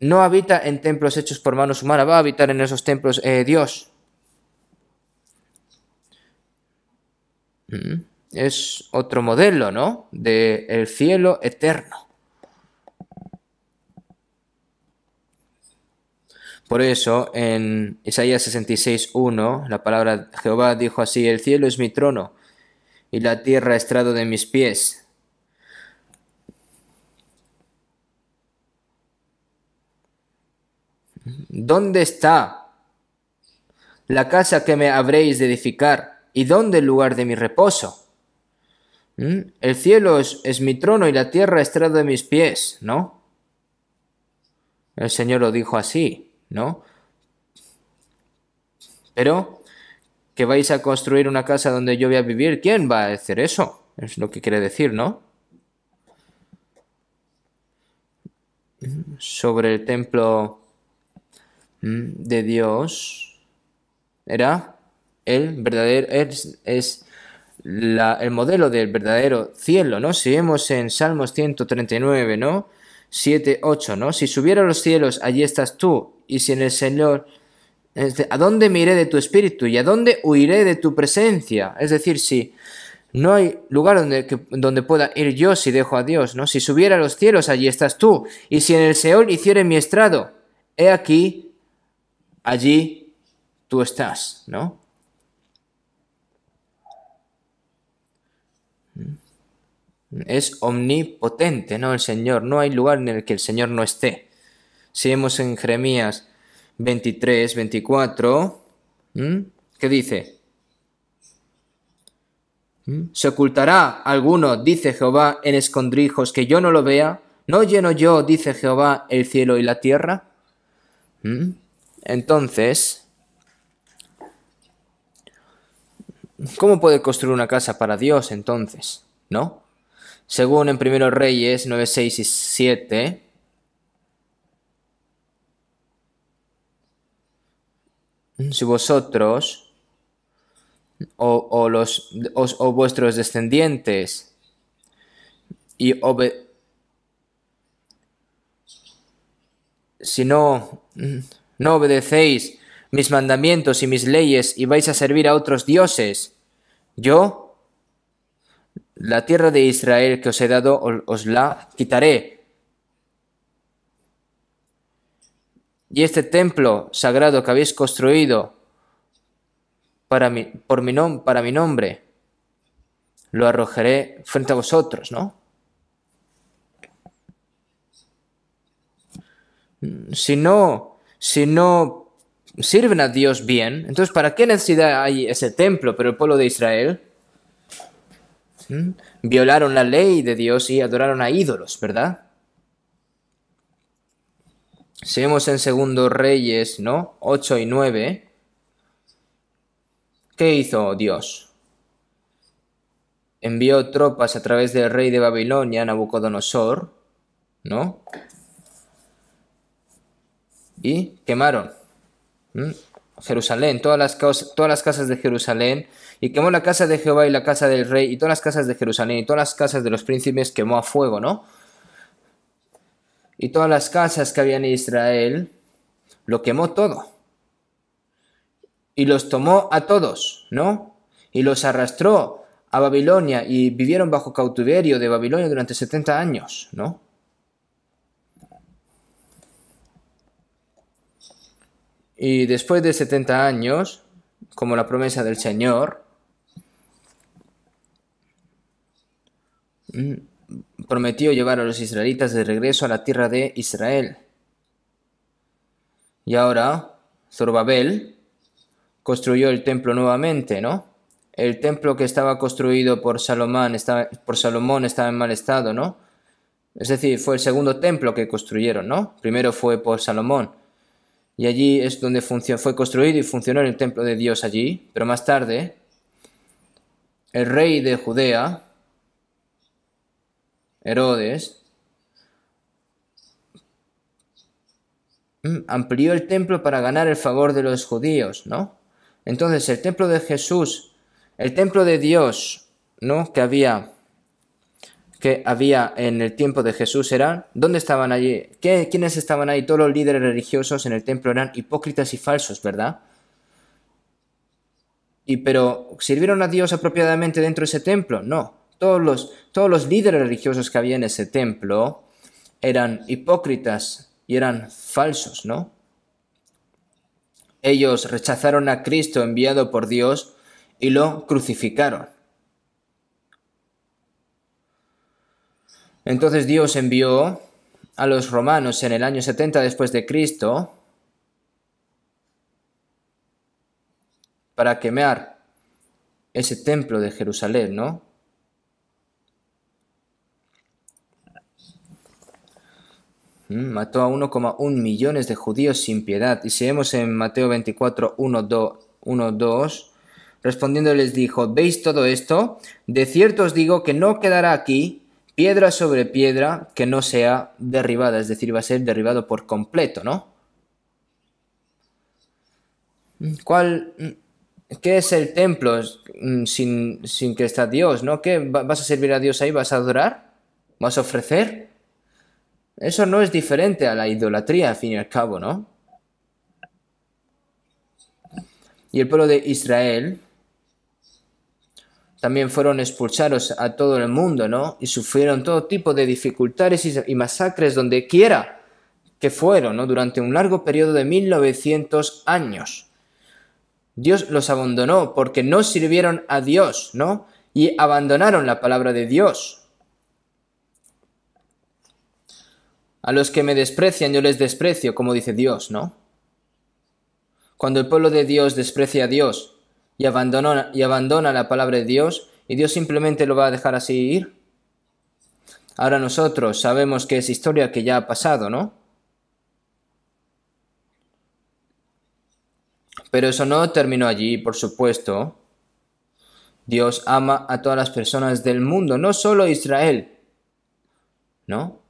no habita en templos hechos por manos humanas, va a habitar en esos templos eh, Dios. Mm, es otro modelo, ¿no? De el cielo eterno. Por eso, en Isaías 66, 1, la palabra Jehová dijo así, el cielo es mi trono y la tierra estrado de mis pies. ¿Dónde está la casa que me habréis de edificar? ¿Y dónde el lugar de mi reposo? ¿Mm? El cielo es, mi trono y la tierra estrado de mis pies, ¿no? El Señor lo dijo así, ¿no? Pero que vais a construir una casa donde yo voy a vivir, ¿quién va a hacer eso? Es lo que quiere decir, ¿no? Sobre el templo mm, de Dios era el verdadero, es, el modelo del verdadero cielo, ¿no? Si vemos en Salmos 139, ¿no? 7, 8, ¿no? Si subiera los cielos, allí estás tú, y si en el Señor ¿A dónde me iré de tu espíritu? ¿Y a dónde huiré de tu presencia? Es decir, si no hay lugar donde, donde pueda ir yo si dejo a Dios, ¿no? Si subiera a los cielos, allí estás tú. Y si en el Seol hiciere mi estrado, he aquí, allí tú estás, ¿no? Es omnipotente, ¿no? El Señor. No hay lugar en el que el Señor no esté. Si vemos en Jeremías 23, 24. ¿Qué dice? ¿Se ocultará alguno, dice Jehová, en escondrijos que yo no lo vea? ¿No lleno yo, dice Jehová, el cielo y la tierra? Entonces, ¿cómo puede construir una casa para Dios entonces? ¿No? Según en primeros Reyes 9, 6 y 7, si vosotros o, los, o vuestros descendientes y si no, no obedecéis mis mandamientos y mis leyes y vais a servir a otros dioses, yo, la tierra de Israel que os he dado, os la quitaré Y este templo sagrado que habéis construido para mi, por mi para mi nombre, lo arrojaré frente a vosotros, ¿no? Si no, si no sirven a Dios bien, entonces ¿para qué necesidad hay ese templo? Pero el pueblo de Israel violaron la ley de Dios y adoraron a ídolos, ¿verdad? Si en segundo Reyes, ¿no? 8 y 9. ¿Qué hizo Dios? Envió tropas a través del rey de Babilonia, Nabucodonosor, ¿no? Y quemaron ¿Mm? Jerusalén, todas las, todas las casas de Jerusalén, y quemó la casa de Jehová y la casa del rey, y todas las casas de Jerusalén, y todas las casas de los príncipes quemó a fuego, ¿no? y todas las casas que había en Israel, lo quemó todo. Y los tomó a todos, ¿no? Y los arrastró a Babilonia y vivieron bajo cautiverio de Babilonia durante 70 años, ¿no? Y después de 70 años, como la promesa del Señor, mm, prometió llevar a los israelitas de regreso a la tierra de Israel. Y ahora Zorbabel construyó el templo nuevamente, ¿no? El templo que estaba construido por Salomón estaba, por Salomón estaba en mal estado, ¿no? Es decir, fue el segundo templo que construyeron, ¿no? Primero fue por Salomón. Y allí es donde fue construido y funcionó el templo de Dios allí. Pero más tarde, el rey de Judea, Herodes mm, amplió el templo para ganar el favor de los judíos, ¿no? Entonces el templo de Jesús, el templo de Dios, ¿no? Que había que había en el tiempo de Jesús eran, ¿dónde estaban allí? ¿Qué, ¿Quiénes estaban ahí? Todos los líderes religiosos en el templo eran hipócritas y falsos, ¿verdad? Y pero, ¿sirvieron a Dios apropiadamente dentro de ese templo? No todos los, todos los líderes religiosos que había en ese templo eran hipócritas y eran falsos, ¿no? Ellos rechazaron a Cristo enviado por Dios y lo crucificaron. Entonces Dios envió a los romanos en el año 70 después de Cristo para quemar ese templo de Jerusalén, ¿no? Mm, mató a 1,1 millones de judíos sin piedad. Y si vemos en Mateo 24, 1, 2, respondiendo les dijo, ¿veis todo esto? De cierto os digo que no quedará aquí piedra sobre piedra que no sea derribada, es decir, va a ser derribado por completo, ¿no? Mm, ¿Cuál, mm, ¿Qué es el templo sin, sin que está Dios, ¿no? ¿Qué, ¿Vas a servir a Dios ahí? ¿Vas a adorar? ¿Vas a ofrecer? Eso no es diferente a la idolatría, al fin y al cabo, ¿no? Y el pueblo de Israel también fueron expulsados a todo el mundo, ¿no? Y sufrieron todo tipo de dificultades y masacres donde quiera que fueron, ¿no? Durante un largo periodo de 1900 años. Dios los abandonó porque no sirvieron a Dios, ¿no? Y abandonaron la palabra de Dios. A los que me desprecian yo les desprecio, como dice Dios, ¿no? Cuando el pueblo de Dios desprecia a Dios y abandona, y abandona la palabra de Dios, y Dios simplemente lo va a dejar así ir. Ahora nosotros sabemos que es historia que ya ha pasado, ¿no? Pero eso no terminó allí, por supuesto. Dios ama a todas las personas del mundo, no solo a Israel, ¿no?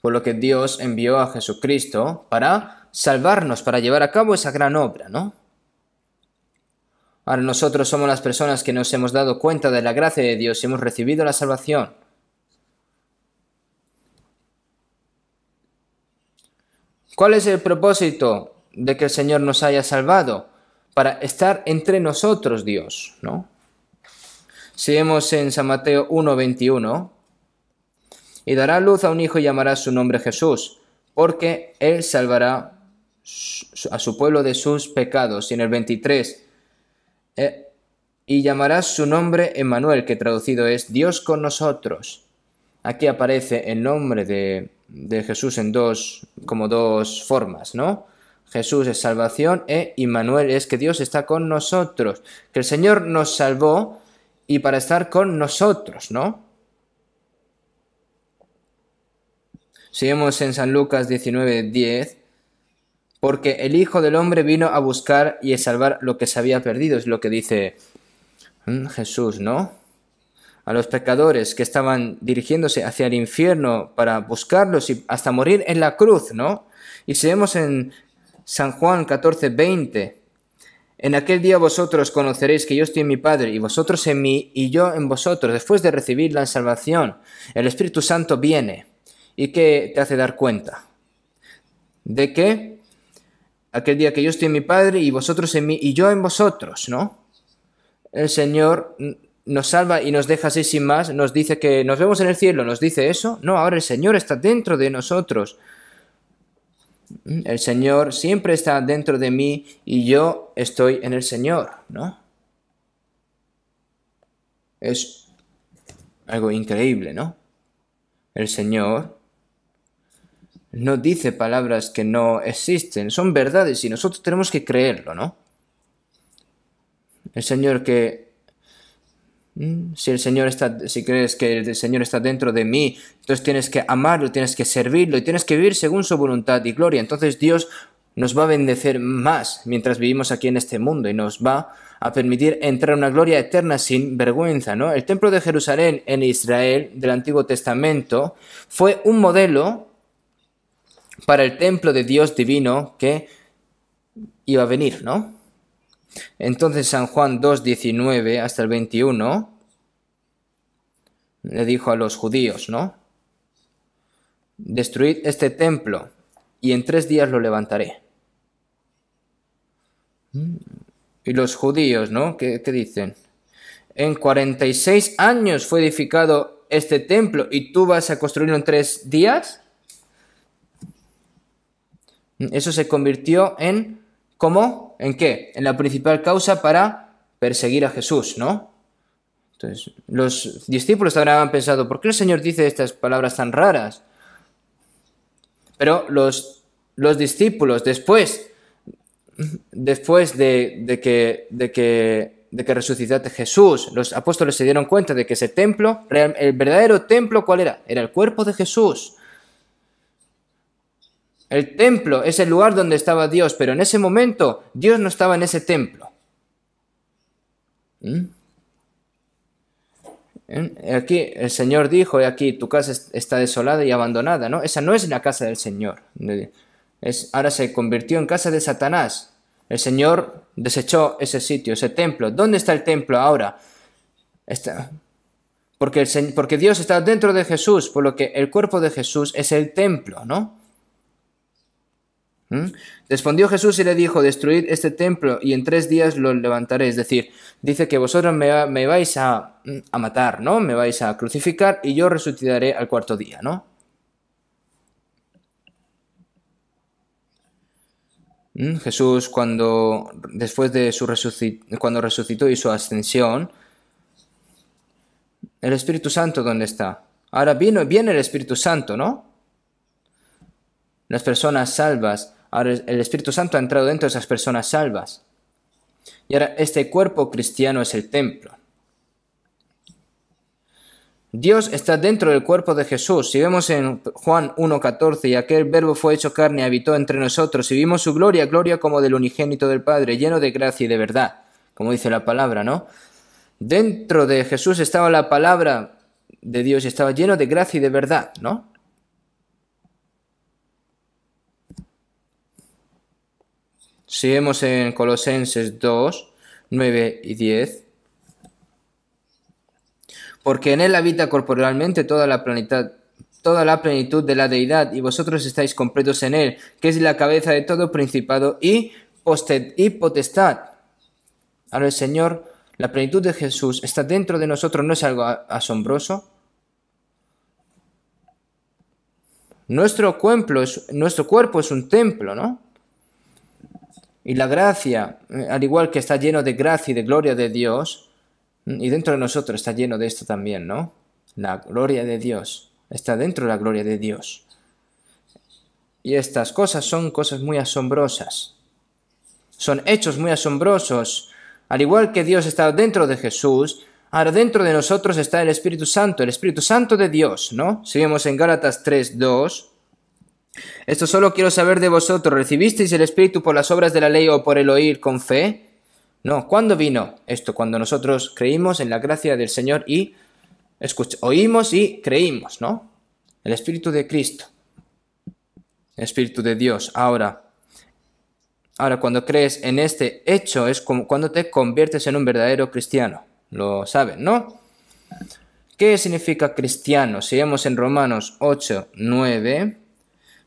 por lo que Dios envió a Jesucristo para salvarnos, para llevar a cabo esa gran obra, ¿no? Ahora nosotros somos las personas que nos hemos dado cuenta de la gracia de Dios y hemos recibido la salvación. ¿Cuál es el propósito de que el Señor nos haya salvado? Para estar entre nosotros, Dios, ¿no? Si vemos en San Mateo 1.21, y dará luz a un hijo y llamará su nombre Jesús, porque él salvará a su pueblo de sus pecados. Y en el 23, eh, y llamará su nombre Emmanuel, que traducido es Dios con nosotros. Aquí aparece el nombre de, de Jesús en dos, como dos formas, ¿no? Jesús es salvación e eh, emmanuel es que Dios está con nosotros, que el Señor nos salvó y para estar con nosotros, ¿no? Seguimos en San Lucas 19:10, porque el Hijo del Hombre vino a buscar y a salvar lo que se había perdido, es lo que dice mm, Jesús, ¿no? A los pecadores que estaban dirigiéndose hacia el infierno para buscarlos y hasta morir en la cruz, ¿no? Y seguimos en San Juan 14:20. En aquel día vosotros conoceréis que yo estoy en mi Padre, y vosotros en mí, y yo en vosotros. Después de recibir la salvación, el Espíritu Santo viene y que te hace dar cuenta de que aquel día que yo estoy en mi Padre y vosotros en mí y yo en vosotros, ¿no? El Señor nos salva y nos deja así sin más, nos dice que nos vemos en el cielo, nos dice eso. No, ahora el Señor está dentro de nosotros. El Señor siempre está dentro de mí y yo estoy en el Señor, ¿no? Es algo increíble, ¿no? El Señor no dice palabras que no existen, son verdades y nosotros tenemos que creerlo, ¿no? El Señor que... ¿Mm? Si el Señor está, si crees que el Señor está dentro de mí, entonces tienes que amarlo, tienes que servirlo y tienes que vivir según su voluntad y gloria. Entonces Dios nos va a bendecir más mientras vivimos aquí en este mundo y nos va a permitir entrar a una gloria eterna sin vergüenza, ¿no? El templo de Jerusalén en Israel del Antiguo Testamento fue un modelo para el templo de Dios divino que iba a venir, ¿no? Entonces San Juan 2.19 hasta el 21 le dijo a los judíos, ¿no? Destruid este templo y en tres días lo levantaré. Y los judíos, ¿no? ¿Qué, qué dicen? En 46 años fue edificado este templo y tú vas a construirlo en tres días. Eso se convirtió en, ¿cómo? ¿En qué? En la principal causa para perseguir a Jesús, ¿no? Entonces, los discípulos habrán pensado, ¿por qué el Señor dice estas palabras tan raras? Pero los, discípulos, después, después de, que, de, que, de que Jesús, los apóstoles se dieron cuenta de que ese templo, el verdadero templo, ¿cuál era? Era el cuerpo de Jesús. El templo es el lugar donde estaba Dios, pero en ese momento Dios no estaba en ese templo. ¿Mm? ¿Eh? Aquí el Señor dijo, aquí tu casa está desolada y abandonada, ¿no? Esa no es la casa del Señor. Es, ahora se convirtió en casa de Satanás. El Señor desechó ese sitio, ese templo. ¿Dónde está el templo ahora? porque, porque Dios está dentro de Jesús, por lo que el cuerpo de Jesús es el templo, ¿no? ¿Mm? Respondió Jesús y le dijo, destruid este templo y en tres días lo levantaré. Es decir, dice que vosotros me, vais mm, a, matar, ¿no? Me vais a crucificar y yo resucitaré al cuarto día, ¿no? ¿Mm? Jesús cuando después de su resucit cuando resucitó y su ascensión, el Espíritu Santo dónde está? Ahora viene el Espíritu Santo, ¿no? Las personas salvas Ahora el Espíritu Santo ha entrado dentro de esas personas salvas. Y ahora este cuerpo cristiano es el templo. Dios está dentro del cuerpo de Jesús. Si vemos en Juan 1.14, y aquel verbo fue hecho carne, habitó entre nosotros, y vimos su gloria, gloria como del unigénito del Padre, lleno de gracia y de verdad, como dice la palabra, ¿no? Dentro de Jesús estaba la palabra de Dios y estaba lleno de gracia y de verdad, ¿no? Si vemos en Colosenses 2, 9 y 10, porque en él habita corporalmente toda la, toda la plenitud de la deidad, y vosotros estáis completos en él, que es la cabeza de todo principado y, potestad. Ahora el Señor, la plenitud de Jesús está dentro de nosotros, ¿no es algo asombroso? Nuestro, cuerpo es, nuestro cuerpo es un templo, ¿no? Y la gracia, al igual que está lleno de gracia y de gloria de Dios, y dentro de nosotros está lleno de esto también, ¿no? La gloria de Dios, está dentro de la gloria de Dios. Y estas cosas son cosas muy asombrosas. Son hechos muy asombrosos. Al igual que Dios está dentro de Jesús, ahora dentro de nosotros está el Espíritu Santo, el Espíritu Santo de Dios, ¿no? Seguimos en Gálatas 3, 2, esto solo quiero saber de vosotros. ¿Recibisteis el Espíritu por las obras de la ley o por el oír con fe? No, ¿cuándo vino? Esto cuando nosotros creímos en la gracia del Señor y oímos y creímos, ¿no? El Espíritu de Cristo, el Espíritu de Dios. Ahora, ahora cuando crees en este hecho es como cuando te conviertes en un verdadero cristiano. Lo saben, ¿no? ¿Qué significa cristiano? Si vemos en Romanos 8, 9,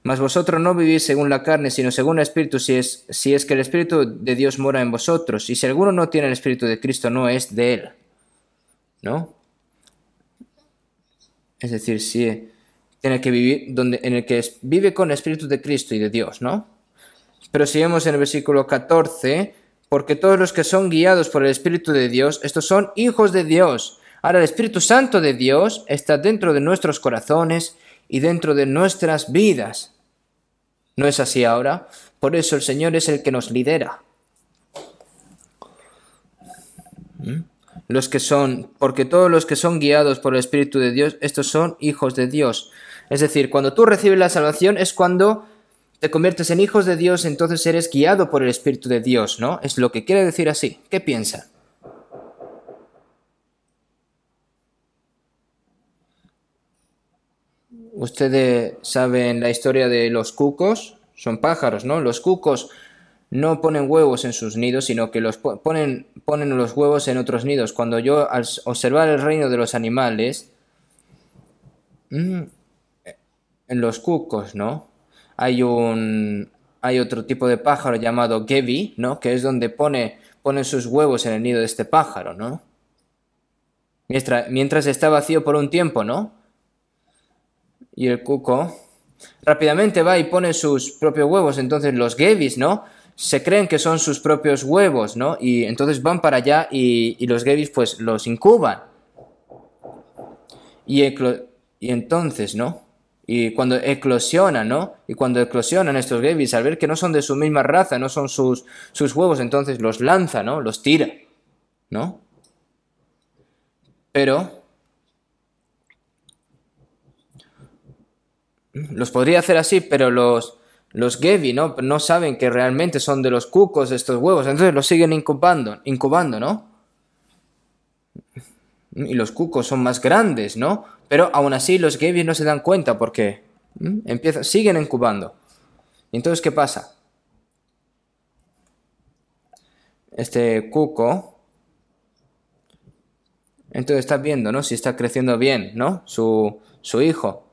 mas vosotros no vivís según la carne, sino según el Espíritu, si es, si es que el Espíritu de Dios mora en vosotros. Y si alguno no tiene el Espíritu de Cristo, no es de él. ¿No? Es decir, si eh, tiene que vivir donde, en el que vive con el Espíritu de Cristo y de Dios, ¿no? Pero si vemos en el versículo 14, porque todos los que son guiados por el Espíritu de Dios, estos son hijos de Dios. Ahora el Espíritu Santo de Dios está dentro de nuestros corazones y dentro de nuestras vidas. ¿No es así ahora? Por eso el Señor es el que nos lidera. ¿Mm? Los que son, porque todos los que son guiados por el Espíritu de Dios, estos son hijos de Dios. Es decir, cuando tú recibes la salvación es cuando te conviertes en hijos de Dios, entonces eres guiado por el Espíritu de Dios, ¿no? Es lo que quiere decir así. ¿Qué piensa? ustedes saben la historia de los cucos, son pájaros, ¿no? Los cucos no ponen huevos en sus nidos, sino que los ponen, ponen los huevos en otros nidos. Cuando yo, al observar el reino de los animales, mm, en los cucos, ¿no? Hay un. Hay otro tipo de pájaro llamado gevi, ¿no? Que es donde pone, ponen sus huevos en el nido de este pájaro, ¿no? mientras está vacío por un tiempo, ¿no? y el cuco rápidamente va y pone sus propios huevos. Entonces los gavis, ¿no? Se creen que son sus propios huevos, ¿no? Y entonces van para allá y, los gavis, pues los incuban. Y, entonces, ¿no? Y cuando eclosionan, ¿no? Y cuando eclosionan estos gavis, al ver que no son de su misma raza, no son sus, sus huevos, entonces los lanza, ¿no? Los tira, ¿no? Pero los podría hacer así, pero los, los ¿no? No saben que realmente son de los cucos estos huevos, entonces los siguen incubando, incubando, ¿no? Y los cucos son más grandes, ¿no? Pero aún así los Gevi no se dan cuenta porque empiezan, siguen incubando. ¿Y entonces qué pasa? Este cuco, entonces estás viendo, ¿no? Si está creciendo bien, ¿no? Su, su hijo.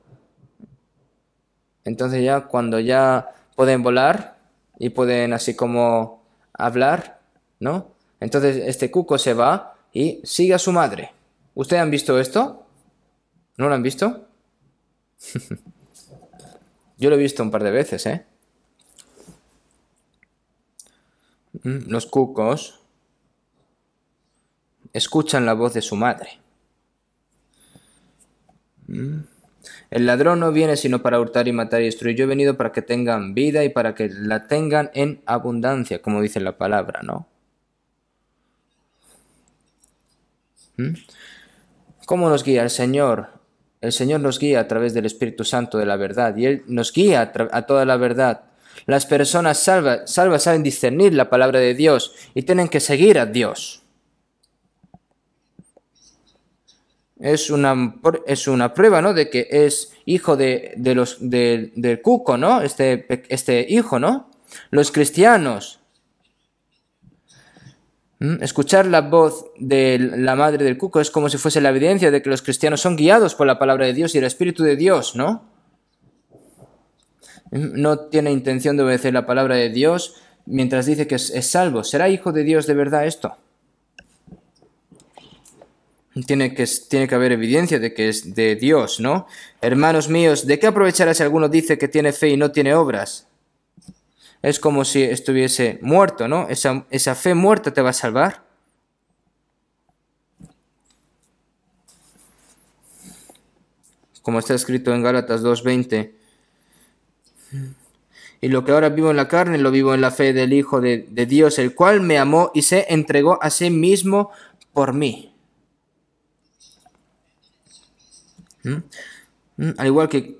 Entonces ya cuando ya pueden volar y pueden así como hablar, ¿no? Entonces este cuco se va y sigue a su madre. ¿Ustedes han visto esto? ¿No lo han visto? Yo lo he visto un par de veces, ¿eh? Mm, los cucos escuchan la voz de su madre. Mm. El ladrón no viene sino para hurtar y matar y destruir. Yo he venido para que tengan vida y para que la tengan en abundancia, como dice la palabra, ¿no? ¿Mm? ¿Cómo nos guía el Señor? El Señor nos guía a través del Espíritu Santo de la verdad y Él nos guía a, toda la verdad. Las personas salvas saben discernir la palabra de Dios y tienen que seguir a Dios. es una, es una prueba, ¿no? De que es hijo de, los, del cuco, ¿no? Este, este hijo, ¿no? Los cristianos. Mm, escuchar la voz de la madre del cuco es como si fuese la evidencia de que los cristianos son guiados por la palabra de Dios y el Espíritu de Dios, ¿no? Mm, no tiene intención de obedecer la palabra de Dios mientras dice que es, es salvo. ¿Será hijo de Dios de verdad esto? tiene que, tiene que haber evidencia de que es de Dios, ¿no? Hermanos míos, ¿de qué aprovecharás si alguno dice que tiene fe y no tiene obras? Es como si estuviese muerto, ¿no? Esa, fe muerta te va a salvar. Como está escrito en Gálatas 2.20. Y lo que ahora vivo en la carne, lo vivo en la fe del Hijo de, de Dios, el cual me amó y se entregó a sí mismo por mí. ¿Mm? Mm, al igual que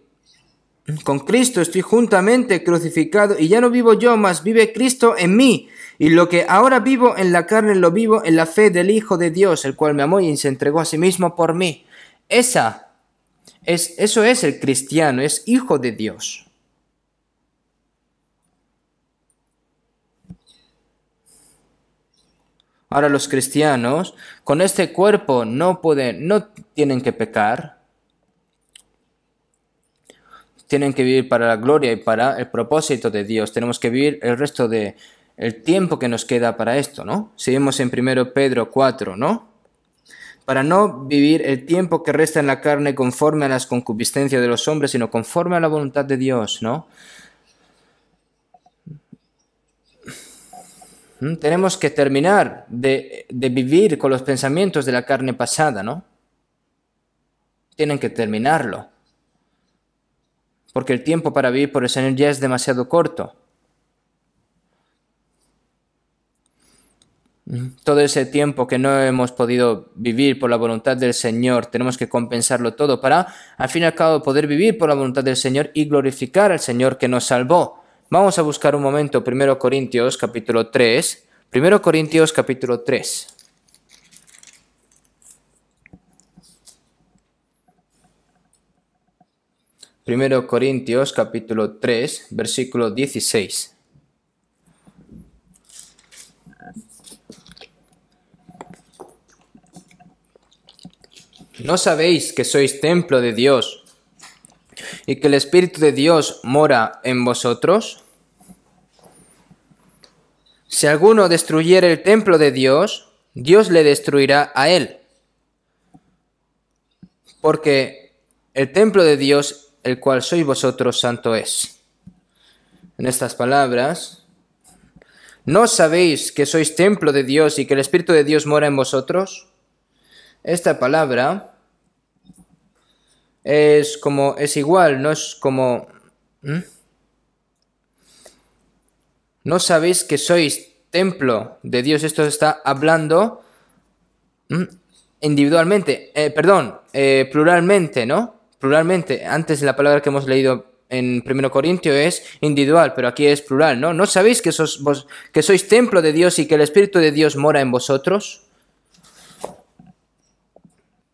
mm, con Cristo estoy juntamente crucificado y ya no vivo yo, más vive Cristo en mí. Y lo que ahora vivo en la carne lo vivo en la fe del Hijo de Dios, el cual me amó y se entregó a sí mismo por mí. Esa es eso es el cristiano, es hijo de Dios. Ahora los cristianos con este cuerpo no pueden no tienen que pecar, tienen que vivir para la gloria y para el propósito de Dios. Tenemos que vivir el resto de el tiempo que nos queda para esto, ¿no? Seguimos en 1 Pedro 4, ¿no? Para no vivir el tiempo que resta en la carne conforme a las concupiscencias de los hombres, sino conforme a la voluntad de Dios, ¿no? Mm, tenemos que terminar de, de vivir con los pensamientos de la carne pasada, ¿no? Tienen que terminarlo porque el tiempo para vivir por el Señor ya es demasiado corto. Todo ese tiempo que no hemos podido vivir por la voluntad del Señor, tenemos que compensarlo todo para, al fin y al cabo, poder vivir por la voluntad del Señor y glorificar al Señor que nos salvó. Vamos a buscar un momento 1 Corintios capítulo 3. 1 Corintios capítulo 3. 1 Corintios capítulo 3, versículo 16. ¿No sabéis que sois templo de Dios y que el Espíritu de Dios mora en vosotros? Si alguno destruyera el templo de Dios, Dios le destruirá a él. Porque el templo de Dios el cual sois vosotros, santo es. En estas palabras, ¿no sabéis que sois templo de Dios y que el Espíritu de Dios mora en vosotros? Esta palabra es como, es igual, no es como... ¿No sabéis que sois templo de Dios? Esto está hablando individualmente, eh, perdón, eh, pluralmente, ¿no? pluralmente. Antes la palabra que hemos leído en 1 Corintio es individual, pero aquí es plural, ¿no? ¿No sabéis que, vos, que sois templo de Dios y que el Espíritu de Dios mora en vosotros?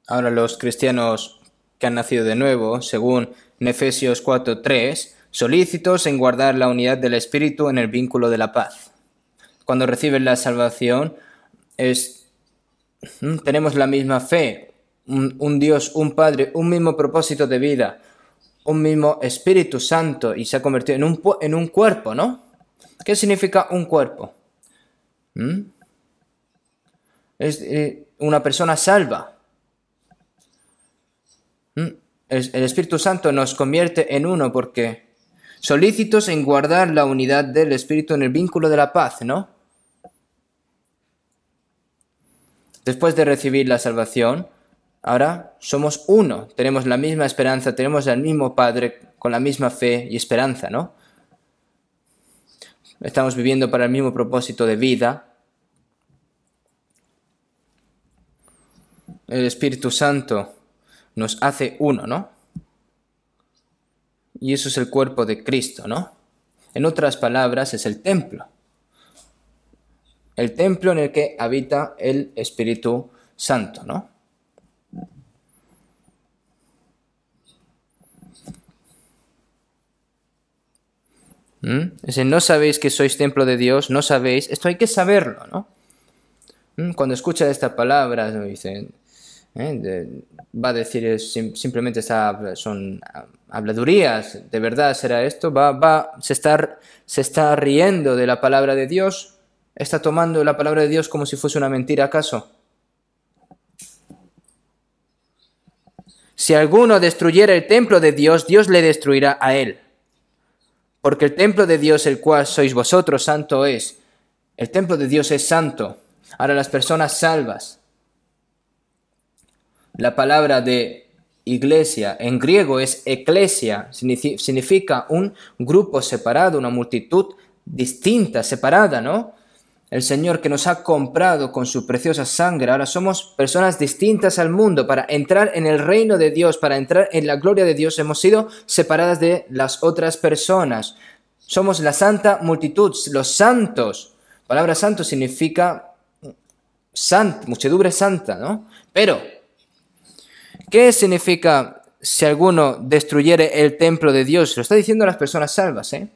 Ahora los cristianos que han nacido de nuevo, según Nefesios Efesios 4:3, solícitos en guardar la unidad del Espíritu en el vínculo de la paz. Cuando reciben la salvación, es, mm, tenemos la misma fe, un, Dios, un Padre, un mismo propósito de vida, un mismo Espíritu Santo y se ha convertido en un, en un cuerpo, ¿no? ¿Qué significa un cuerpo? ¿Mm? Es eh, una persona salva. ¿Mm? El, el Espíritu Santo nos convierte en uno porque solícitos en guardar la unidad del Espíritu en el vínculo de la paz, ¿no? Después de recibir la salvación, Ahora somos uno, tenemos la misma esperanza, tenemos al mismo Padre con la misma fe y esperanza, ¿no? Estamos viviendo para el mismo propósito de vida. El Espíritu Santo nos hace uno, ¿no? Y eso es el cuerpo de Cristo, ¿no? En otras palabras, es el templo. El templo en el que habita el Espíritu Santo, ¿no? ¿Mm? decir, no sabéis que sois templo de Dios, no sabéis, esto hay que saberlo, ¿no? ¿Mm? Cuando escucha estas palabras, dicen, ¿eh? va a decir, simplemente son habladurías, ¿de verdad será esto? Va, va, se se está riendo de la palabra de Dios, está tomando la palabra de Dios como si fuese una mentira, ¿acaso? Si alguno destruyera el templo de Dios, Dios le destruirá a él porque el templo de Dios, el cual sois vosotros, santo es. El templo de Dios es santo. Ahora las personas salvas. La palabra de iglesia en griego es eclesia, significa un grupo separado, una multitud distinta, separada, ¿no? El Señor que nos ha comprado con su preciosa sangre, ahora somos personas distintas al mundo. Para entrar en el reino de Dios, para entrar en la gloria de Dios, hemos sido separadas de las otras personas. Somos la santa multitud, los santos. palabra santo significa sant, muchedumbre santa, ¿no? Pero, ¿qué significa si alguno destruyere el templo de Dios? Lo está diciendo a las personas salvas, ¿eh?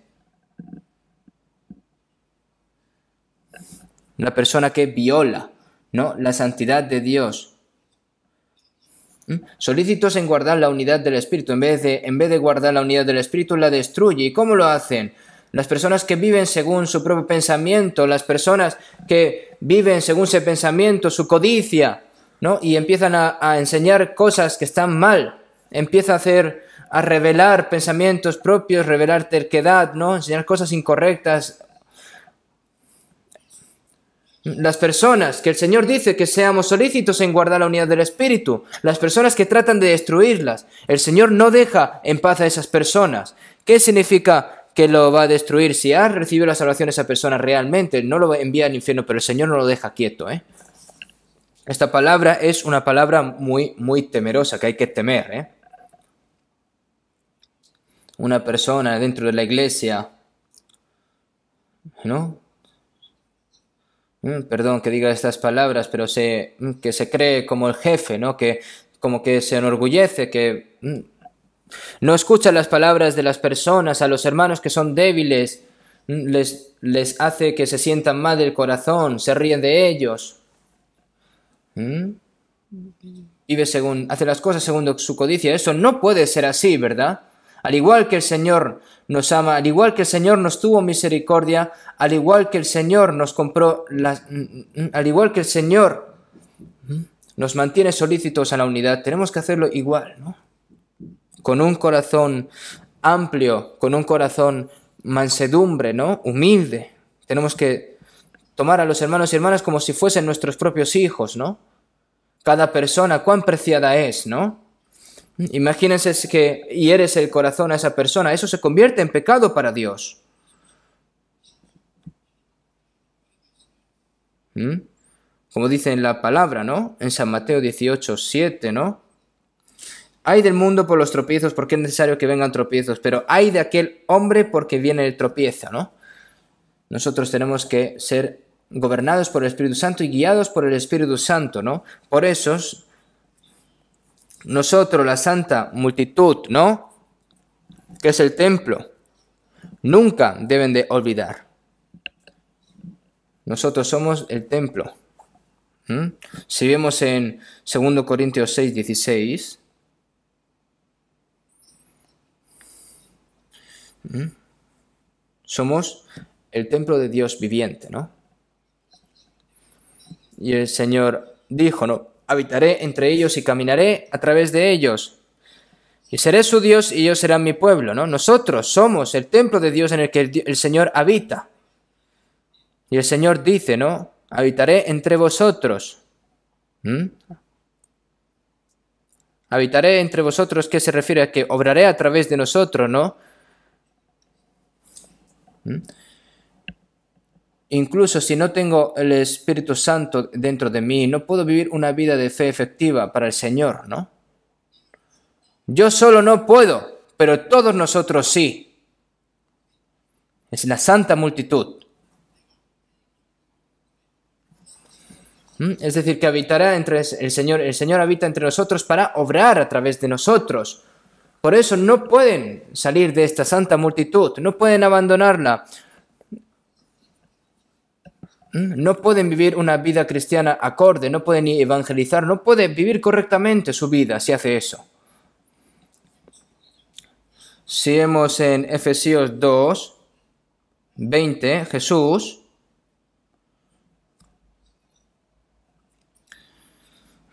la persona que viola ¿no? la santidad de Dios. ¿Mm? Solícitos en guardar la unidad del espíritu, en vez, de, en vez de guardar la unidad del espíritu, la destruye. ¿Y cómo lo hacen? Las personas que viven según su propio pensamiento, las personas que viven según ese pensamiento, su codicia, ¿no? Y empiezan a, enseñar cosas que están mal. Empieza a hacer a revelar pensamientos propios, revelar terquedad, ¿no? Enseñar cosas incorrectas, las personas que el Señor dice que seamos solícitos en guardar la unidad del Espíritu, las personas que tratan de destruirlas, el Señor no deja en paz a esas personas. ¿Qué significa que lo va a destruir? Si ha recibido la salvación esa persona realmente, no lo envía al infierno, pero el Señor no lo deja quieto. ¿eh? Esta palabra es una palabra muy, muy temerosa, que hay que temer. ¿eh? Una persona dentro de la iglesia, ¿no? Mm, perdón que diga estas palabras, pero se, mm, que se cree como el jefe, ¿no? Que como que se enorgullece, que mm, no escucha las palabras de las personas, a los hermanos que son débiles, les, les hace que se sientan mal del corazón, se ríen de ellos. Vive según, hace las cosas según su codicia. Eso no puede ser así, ¿verdad? Al igual que el Señor nos ama, al igual que el Señor nos tuvo misericordia, al igual que el Señor nos compró, al igual que el Señor nos mantiene solícitos a la unidad, tenemos que hacerlo igual, ¿no? Con un corazón amplio, con un corazón mansedumbre, ¿no? Humilde. Tenemos que tomar a los hermanos y hermanas como si fuesen nuestros propios hijos, ¿no? Cada persona, cuán preciada es, ¿no? Imagínense que hieres el corazón a esa persona, eso se convierte en pecado para Dios. ¿Mm? Como dice en la palabra, ¿no? En San Mateo 18, 7, ¿no? Hay del mundo por los tropiezos, porque es necesario que vengan tropiezos, pero hay de aquel hombre porque viene el tropiezo, ¿no? Nosotros tenemos que ser gobernados por el Espíritu Santo y guiados por el Espíritu Santo, ¿no? Por esos nosotros, la santa multitud, ¿no? Que es el templo. Nunca deben de olvidar. Nosotros somos el templo. Si vemos en 2 Corintios 6, 16, somos el templo de Dios viviente, ¿no? Y el Señor dijo, ¿no? habitaré entre ellos y caminaré a través de ellos. Y seré su Dios y ellos serán mi pueblo, ¿no? Nosotros somos el templo de Dios en el que el, Señor habita. Y el Señor dice, ¿no? Habitaré entre vosotros. ¿Mm? Habitaré entre vosotros, ¿qué se refiere? A que obraré a través de nosotros, ¿no? ¿Mm? Incluso si no tengo el Espíritu Santo dentro de mí, no puedo vivir una vida de fe efectiva para el Señor, ¿no? Yo solo no puedo, pero todos nosotros sí. Es la santa multitud. ¿Mm? Es decir, que habitará entre el Señor, el Señor habita entre nosotros para obrar a través de nosotros. Por eso no pueden salir de esta santa multitud, no pueden abandonarla, ¿Mm? No pueden vivir una vida cristiana acorde, no pueden ni evangelizar, no pueden vivir correctamente su vida si hace eso. Si vemos en Efesios 2, 20, Jesús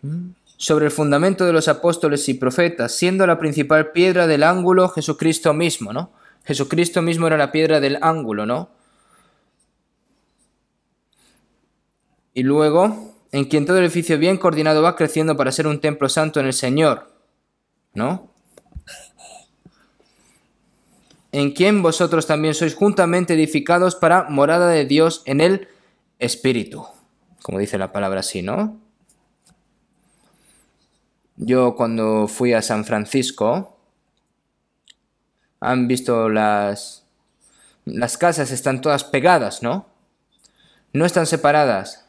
¿Mm? sobre el fundamento de los apóstoles y profetas, siendo la principal piedra del ángulo Jesucristo mismo, ¿no? Jesucristo mismo era la piedra del ángulo, ¿no? Y luego, en quien todo el edificio bien coordinado va creciendo para ser un templo santo en el Señor. ¿No? En quien vosotros también sois juntamente edificados para morada de Dios en el Espíritu. Como dice la palabra así, ¿no? Yo cuando fui a San Francisco, han visto las... Las casas están todas pegadas, ¿no? No están separadas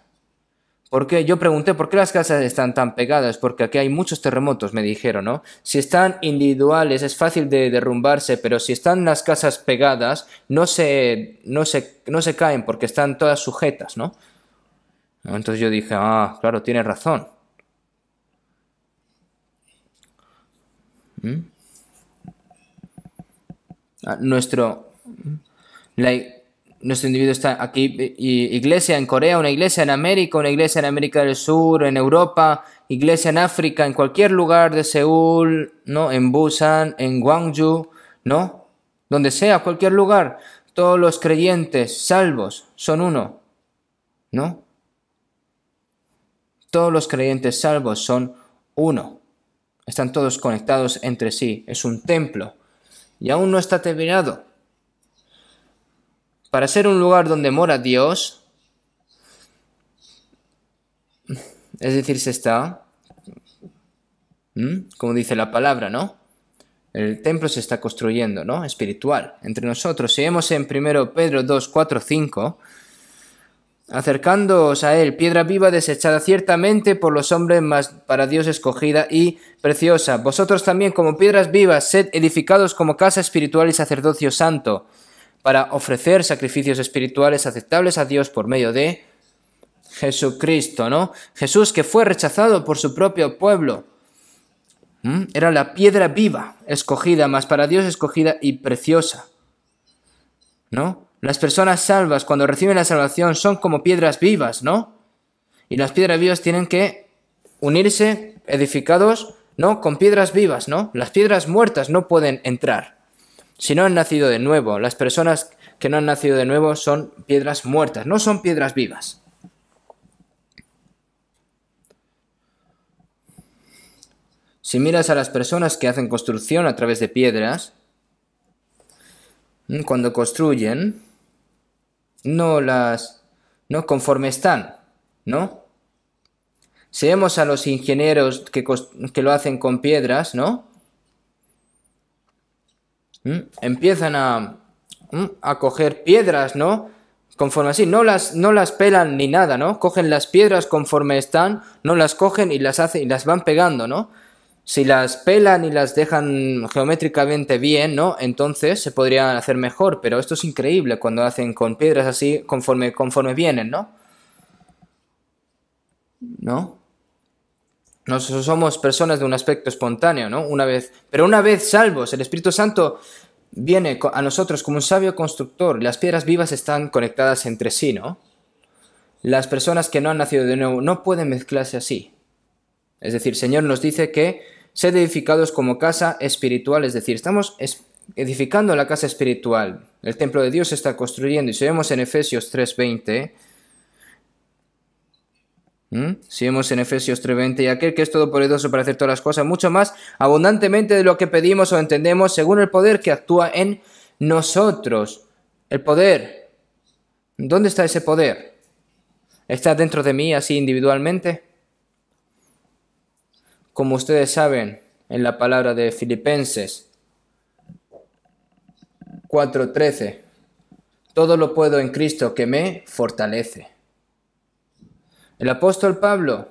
porque yo pregunté por qué las casas están tan pegadas, porque aquí hay muchos terremotos, me dijeron, ¿no? Si están individuales es fácil de derrumbarse, pero si están las casas pegadas, no se, no se, no se caen porque están todas sujetas, ¿no? Entonces yo dije, ah, claro, tiene razón. ¿Mm? Ah, nuestro nuestro individuo está aquí, eh, iglesia en Corea, una iglesia en América, una iglesia en América del Sur, en Europa, iglesia en África, en cualquier lugar de Seúl, ¿no? En Busan, en Gwangju, ¿no? Donde sea, cualquier lugar, todos los creyentes salvos son uno, ¿no? Todos los creyentes salvos son uno. Están todos conectados entre sí, es un templo y aún no está terminado para ser un lugar donde mora Dios, es decir, se está, como dice la palabra, ¿no? El templo se está construyendo, ¿no? Espiritual, entre nosotros. Si en 1 Pedro 2, 4, 5, acercándoos a él, piedra viva desechada ciertamente por los hombres, más para Dios escogida y preciosa. Vosotros también como piedras vivas, sed edificados como casa espiritual y sacerdocio santo para ofrecer sacrificios espirituales aceptables a Dios por medio de Jesucristo, ¿no? Jesús que fue rechazado por su propio pueblo. Era la piedra viva, escogida, más para Dios escogida y preciosa. ¿No? Las personas salvas, cuando reciben la salvación, son como piedras vivas, ¿no? Y las piedras vivas tienen que unirse, edificados, ¿no? Con piedras vivas, ¿no? Las piedras muertas no pueden entrar. Si no han nacido de nuevo, las personas que no han nacido de nuevo son piedras muertas, no son piedras vivas. Si miras a las personas que hacen construcción a través de piedras, mm, cuando construyen, no las, no conforme están, ¿no? Si vemos a los ingenieros que, que lo hacen con piedras, ¿no? Empiezan a, coger piedras, ¿no? Conforme así, no las, no las pelan ni nada, ¿no? Cogen las piedras conforme están, no las cogen y las hacen y las van pegando, ¿no? Si las pelan y las dejan geométricamente bien, ¿no? Entonces se podrían hacer mejor, pero esto es increíble cuando hacen con piedras así conforme, conforme vienen, ¿no? ¿No? Nosotros somos personas de un aspecto espontáneo, ¿no? Una vez, pero una vez salvos, el Espíritu Santo viene a nosotros como un sabio constructor. Las piedras vivas están conectadas entre sí, ¿no? Las personas que no han nacido de nuevo no pueden mezclarse así. Es decir, el Señor nos dice que sed edificados como casa espiritual, es decir, estamos edificando la casa espiritual. El templo de Dios se está construyendo y si vemos en Efesios 3:20, ¿Mm? si vemos en Efesios 3:20 y aquel que es todo poderoso para hacer todas las cosas mucho más abundantemente de lo que pedimos o entendemos según el poder que actúa en nosotros. El poder. ¿Dónde está ese poder? ¿Está dentro de mí así individualmente? Como ustedes saben, en la palabra de Filipenses 4:13, todo lo puedo en Cristo que me fortalece. El apóstol Pablo,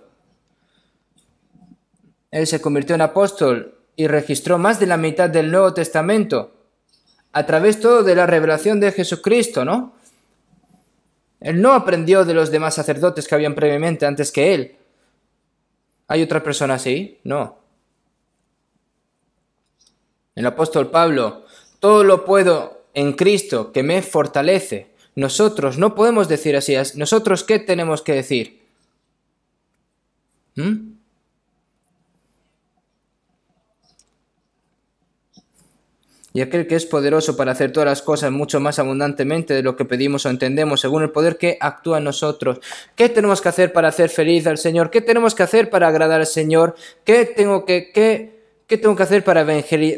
él se convirtió en apóstol y registró más de la mitad del Nuevo Testamento a través todo de la revelación de Jesucristo, ¿no? Él no aprendió de los demás sacerdotes que habían previamente antes que él. ¿Hay otra persona así? No. El apóstol Pablo, todo lo puedo en Cristo que me fortalece. Nosotros no podemos decir así. Nosotros, ¿qué tenemos que decir? ¿Mm? y aquel que es poderoso para hacer todas las cosas mucho más abundantemente de lo que pedimos o entendemos, según el poder que actúa en nosotros. ¿Qué tenemos que hacer para hacer feliz al Señor? ¿Qué tenemos que hacer para agradar al Señor? ¿Qué tengo que, tengo que hacer para,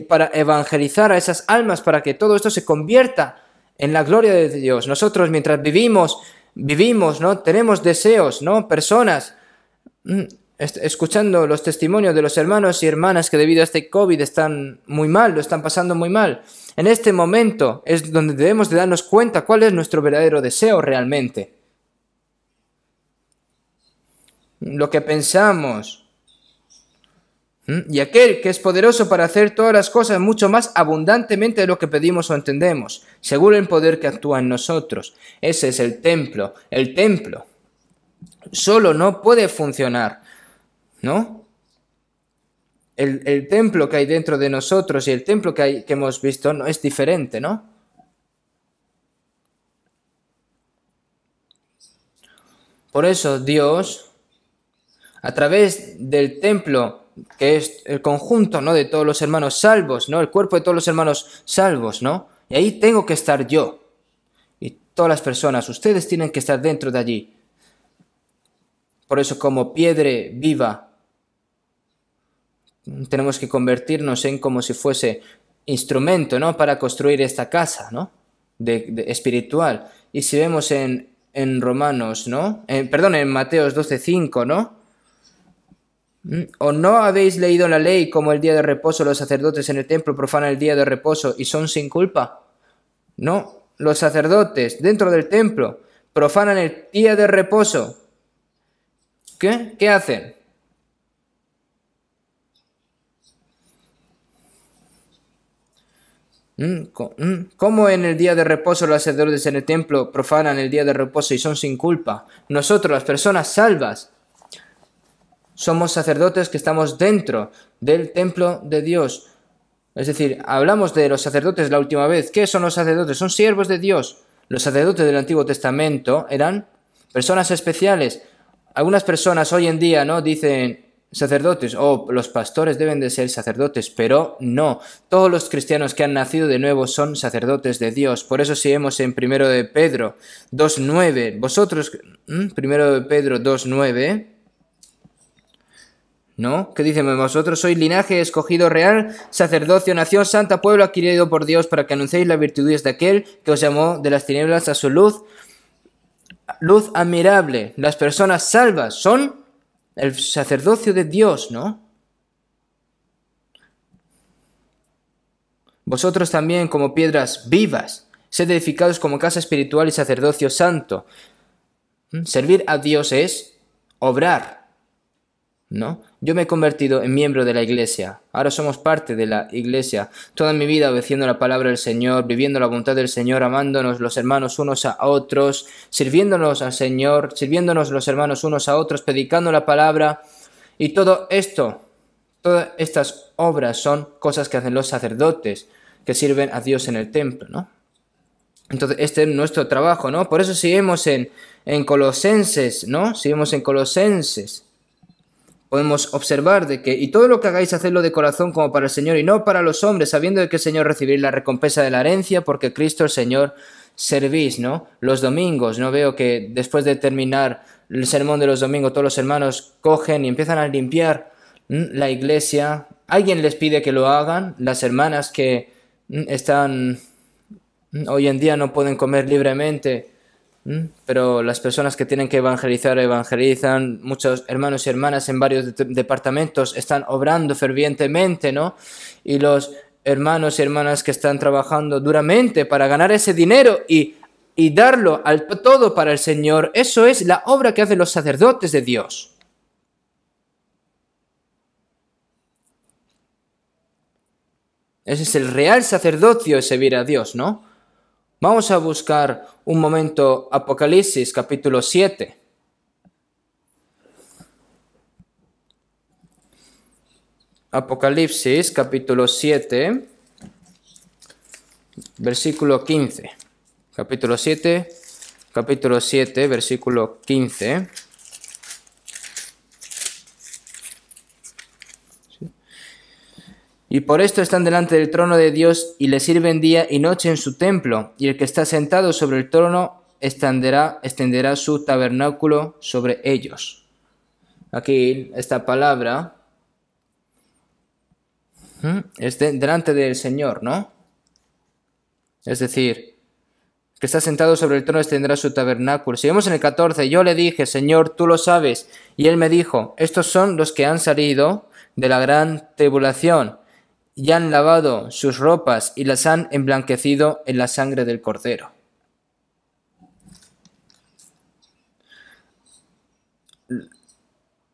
para evangelizar a esas almas para que todo esto se convierta en la gloria de Dios? Nosotros mientras vivimos, vivimos, ¿no? Tenemos deseos, ¿no? Personas mm, escuchando los testimonios de los hermanos y hermanas que debido a este COVID están muy mal, lo están pasando muy mal. En este momento es donde debemos de darnos cuenta cuál es nuestro verdadero deseo realmente. Lo que pensamos. ¿Mm? Y aquel que es poderoso para hacer todas las cosas mucho más abundantemente de lo que pedimos o entendemos, según el poder que actúa en nosotros. Ese es el templo, el templo. Solo no puede funcionar ¿no? El, templo que hay dentro de nosotros y el templo que, hay, que hemos visto no es diferente, ¿no? Por eso Dios, a través del templo, que es el conjunto, ¿no? De todos los hermanos salvos, ¿no? El cuerpo de todos los hermanos salvos, ¿no? Y ahí tengo que estar yo. Y todas las personas, ustedes tienen que estar dentro de allí. Por eso como piedra viva tenemos que convertirnos en como si fuese instrumento, ¿no? Para construir esta casa, ¿no? De, espiritual. Y si vemos en, en Romanos, ¿no? perdón, en Mateos 12.5, ¿no? Mm, ¿O no habéis leído la ley como el día de reposo los sacerdotes en el templo profanan el día de reposo y son sin culpa? No, los sacerdotes dentro del templo profanan el día de reposo. ¿Qué? ¿Qué hacen? Mm, mm. ¿Cómo en el día de reposo los sacerdotes en el templo profanan el día de reposo y son sin culpa? Nosotros, las personas salvas, somos sacerdotes que estamos dentro del templo de Dios. Es decir, hablamos de los sacerdotes la última vez. ¿Qué son los sacerdotes? Son siervos de Dios. Los sacerdotes del Antiguo Testamento eran personas especiales. Algunas personas hoy en día, ¿no? Dicen, sacerdotes o los pastores deben de ser sacerdotes, pero no, todos los cristianos que han nacido de nuevo son sacerdotes de Dios. Por eso si vemos en 1 de Pedro 2.9, vosotros, primero de Pedro 2.9, ¿no? ¿Qué dicen Vosotros Soy linaje escogido real, sacerdocio, nación santa, pueblo adquirido por Dios para que anunciéis la virtud de aquel que os llamó de las tinieblas a su luz. Luz admirable. Las personas salvas son el sacerdocio de Dios, ¿no? Vosotros también como piedras vivas, sed edificados como casa espiritual y sacerdocio santo. ¿Mm? Servir a Dios es obrar, ¿no? Yo me he convertido en miembro de la iglesia, ahora somos parte de la iglesia, toda mi vida obedeciendo la palabra del Señor, viviendo la voluntad del Señor, amándonos los hermanos unos a otros, sirviéndonos al Señor, sirviéndonos los hermanos unos a otros, predicando la palabra y todo esto, todas estas obras son cosas que hacen los sacerdotes que sirven a Dios en el templo, ¿no? Entonces, este es nuestro trabajo, ¿no? Por eso seguimos en, en Colosenses, ¿no? Seguimos en Colosenses podemos observar de que, y todo lo que hagáis, hacedlo de corazón como para el Señor y no para los hombres, sabiendo de que el Señor recibirá la recompensa de la herencia, porque Cristo el Señor servís, ¿no? Los domingos, no veo que después de terminar el sermón de los domingos, todos los hermanos cogen y empiezan a limpiar la iglesia. Alguien les pide que lo hagan, las hermanas que están hoy en día no pueden comer libremente pero las personas que tienen que evangelizar evangelizan, muchos hermanos y hermanas en varios departamentos están obrando fervientemente, ¿no? Y los hermanos y hermanas que están trabajando duramente para ganar ese dinero y, darlo al todo para el Señor, eso es la obra que hacen los sacerdotes de Dios. Ese es el real sacerdocio, servir a Dios, ¿no? Vamos a buscar un momento Apocalipsis capítulo 7. Apocalipsis capítulo 7, versículo 15. Capítulo 7, capítulo 7, versículo 15. Y por esto están delante del trono de Dios y le sirven día y noche en su templo, y el que está sentado sobre el trono extenderá, su tabernáculo sobre ellos. Aquí esta palabra es delante del Señor, ¿no? Es decir, que está sentado sobre el trono extenderá su tabernáculo. Si vemos en el 14, yo le dije, Señor, tú lo sabes. Y él me dijo, estos son los que han salido de la gran tribulación y han lavado sus ropas y las han emblanquecido en la sangre del cordero.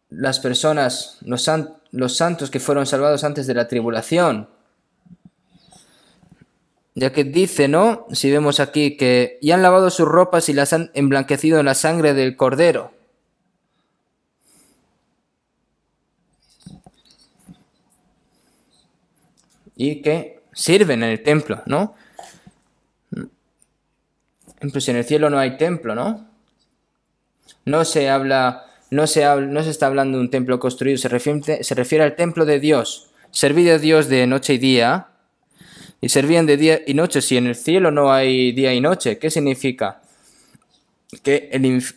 Las personas, los, santos que fueron salvados antes de la tribulación, ya que dice, ¿no? Si vemos aquí que y han lavado sus ropas y las han emblanquecido en la sangre del cordero. y que sirven en el templo, ¿no? Pues en el cielo no hay templo, ¿no? No se habla, no se, no se está hablando de un templo construido, se refiere, se refiere al templo de Dios. servido a Dios de noche y día, y servían de día y noche. Si en el cielo no hay día y noche, ¿qué significa? Que, el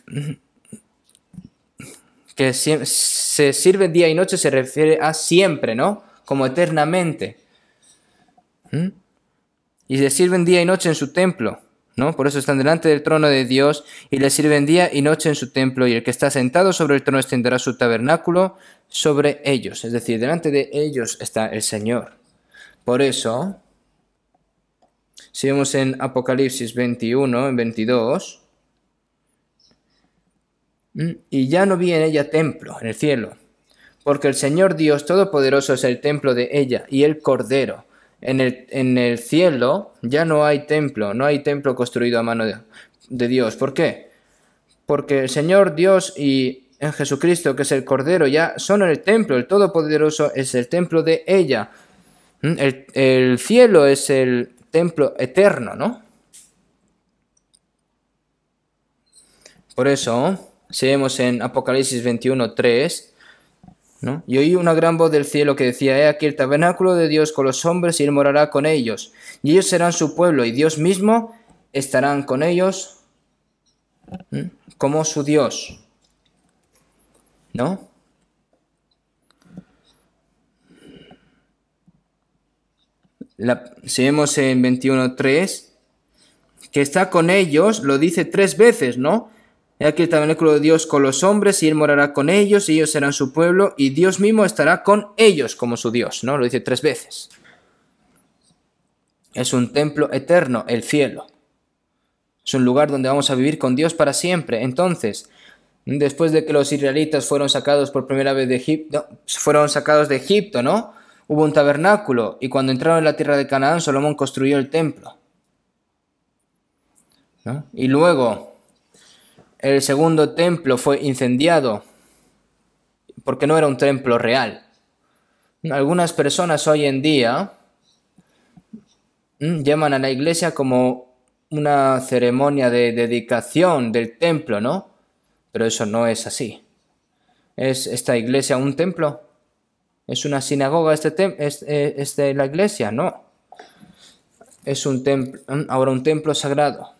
que se sirve día y noche se refiere a siempre, ¿no? Como eternamente. ¿Mm? Y le sirven día y noche en su templo, ¿no? Por eso están delante del trono de Dios y le sirven día y noche en su templo. Y el que está sentado sobre el trono extenderá su tabernáculo sobre ellos. Es decir, delante de ellos está el Señor. Por eso, si vemos en Apocalipsis 21, en 22, ¿Mm? y ya no vi en ella templo, en el cielo, porque el Señor Dios Todopoderoso es el templo de ella y el Cordero en el, cielo ya no hay templo, no hay templo construido a mano de, Dios. ¿Por qué? Porque el Señor Dios y en Jesucristo, que es el Cordero, ya son el templo, el Todopoderoso es el templo de ella. ¿Mm? El, el, cielo es el templo eterno, ¿no? Por eso, si en Apocalipsis 21, 3, y oí una gran voz del cielo que decía, He aquí el tabernáculo de Dios con los hombres y él morará con ellos, y ellos serán su pueblo, y Dios mismo estarán con ellos como su Dios. ¿No? si vemos en 21.3, que está con ellos, lo dice tres veces, ¿no? Y aquí el tabernáculo de Dios con los hombres, y Él morará con ellos, y ellos serán su pueblo, y Dios mismo estará con ellos como su Dios, ¿no? Lo dice tres veces. Es un templo eterno, el cielo. Es un lugar donde vamos a vivir con Dios para siempre. Entonces, después de que los israelitas fueron sacados por primera vez de Egipto, fueron sacados de Egipto, ¿no? Hubo un tabernáculo, y cuando entraron en la tierra de Canaán, Salomón construyó el templo. Y luego, el segundo templo fue incendiado porque no era un templo real. Algunas personas hoy en día mm, llaman a la iglesia como una ceremonia de dedicación del templo, ¿no? Pero eso no es así. ¿Es esta iglesia un templo? ¿Es una sinagoga este, e, este la iglesia? No. Es un templo, mm, ahora un templo sagrado.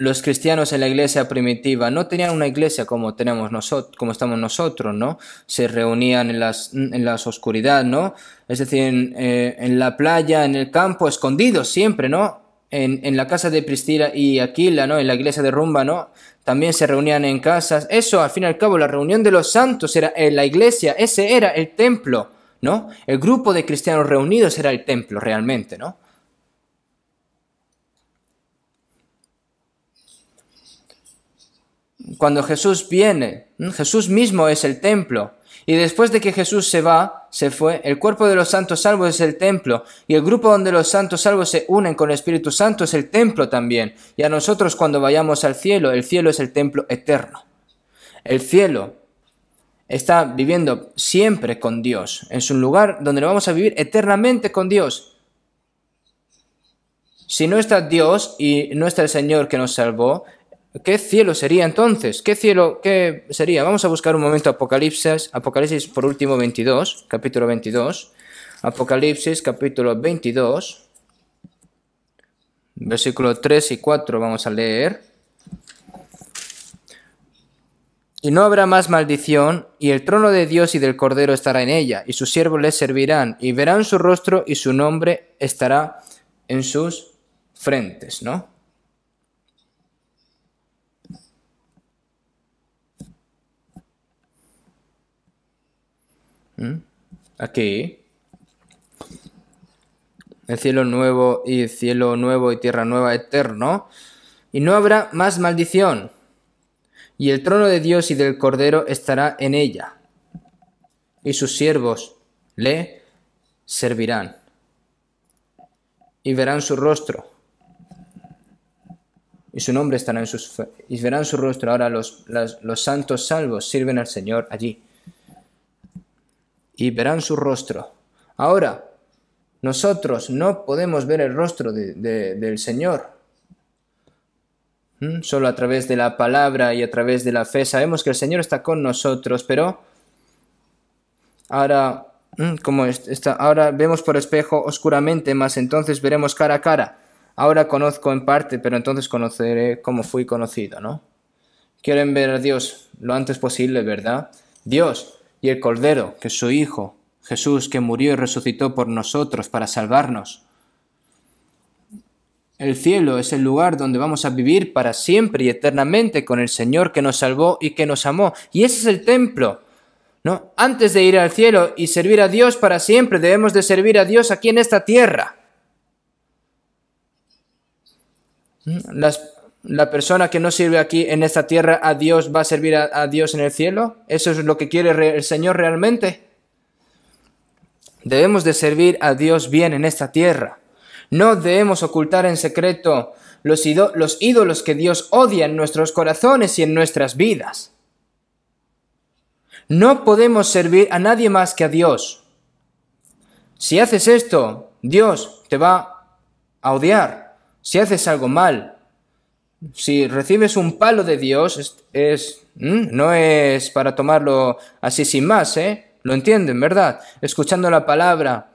los cristianos en la iglesia primitiva no tenían una iglesia como tenemos nosotros, como estamos nosotros, ¿no? Se reunían en las, en las oscuridad, ¿no? Es decir, eh, en, la playa, en el campo, escondidos siempre, ¿no? En, en la casa de Priscila y Aquila, ¿no? En la iglesia de Rumba, ¿no? También se reunían en casas. Eso, al fin y al cabo, la reunión de los santos era en la iglesia, ese era el templo, ¿no? El grupo de cristianos reunidos era el templo realmente, ¿no? cuando Jesús viene, Jesús mismo es el templo. Y después de que Jesús se va, se fue, el cuerpo de los santos salvos es el templo, y el grupo donde los santos salvos se unen con el Espíritu Santo es el templo también. Y a nosotros cuando vayamos al cielo, el cielo es el templo eterno. El cielo está viviendo siempre con Dios, es un lugar donde vamos a vivir eternamente con Dios. Si no está Dios y no está el Señor que nos salvó, ¿Qué cielo sería entonces? ¿Qué cielo qué sería? Vamos a buscar un momento Apocalipsis, Apocalipsis por último 22, capítulo 22. Apocalipsis capítulo 22, versículo 3 y 4 vamos a leer. Y no habrá más maldición, y el trono de Dios y del Cordero estará en ella, y sus siervos les servirán, y verán su rostro, y su nombre estará en sus frentes, ¿no? Aquí. El cielo nuevo y cielo nuevo y tierra nueva eterno. Y no habrá más maldición. Y el trono de Dios y del Cordero estará en ella. Y sus siervos le servirán. Y verán su rostro. Y su nombre estará en sus... Y verán su rostro. Ahora los santos salvos sirven al Señor allí y verán su rostro. Ahora, nosotros no podemos ver el rostro del Señor. ¿Mm? Solo a través de la palabra y a través de la fe sabemos que el Señor está con nosotros, pero ahora ¿Mm? como está, ahora vemos por espejo oscuramente, más entonces veremos cara a cara. Ahora conozco en parte, pero entonces conoceré como fui conocido, ¿no? Quieren ver a Dios lo antes posible, ¿verdad? Dios y el Cordero, que es su Hijo, Jesús, que murió y resucitó por nosotros para salvarnos. El cielo es el lugar donde vamos a vivir para siempre y eternamente con el Señor que nos salvó y que nos amó. Y ese es el templo. ¿no? Antes de ir al cielo y servir a Dios para siempre, debemos de servir a Dios aquí en esta tierra. ¿Mm? Las, la persona que no sirve aquí en esta tierra a Dios va a servir a, Dios en el cielo. ¿Eso es lo que quiere el Señor realmente? Debemos de servir a Dios bien en esta tierra. No debemos ocultar en secreto los, los ídolos que Dios odia en nuestros corazones y en nuestras vidas. No podemos servir a nadie más que a Dios. Si haces esto, Dios te va a odiar. Si haces algo mal, si recibes un palo de Dios, es, no es para tomarlo así sin más, ¿eh? Lo entienden, ¿verdad? Escuchando la palabra,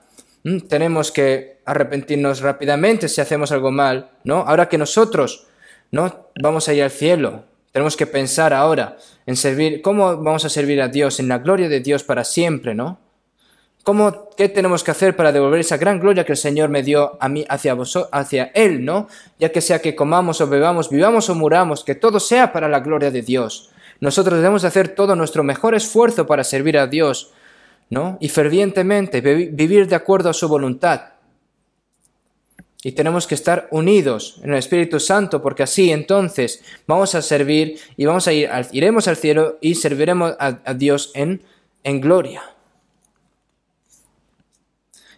tenemos que arrepentirnos rápidamente si hacemos algo mal, ¿no? Ahora que nosotros, ¿no? Vamos a ir al cielo, tenemos que pensar ahora en servir, ¿cómo vamos a servir a Dios? En la gloria de Dios para siempre, ¿no? ¿Cómo, ¿Qué tenemos que hacer para devolver esa gran gloria que el Señor me dio a mí hacia, vosotros, hacia Él, ¿no? Ya que sea que comamos o bebamos, vivamos o muramos, que todo sea para la gloria de Dios. Nosotros debemos hacer todo nuestro mejor esfuerzo para servir a Dios, ¿no? Y fervientemente vivir de acuerdo a su voluntad. Y tenemos que estar unidos en el Espíritu Santo, porque así entonces vamos a servir y vamos a ir, iremos al cielo y serviremos a, a Dios en, en gloria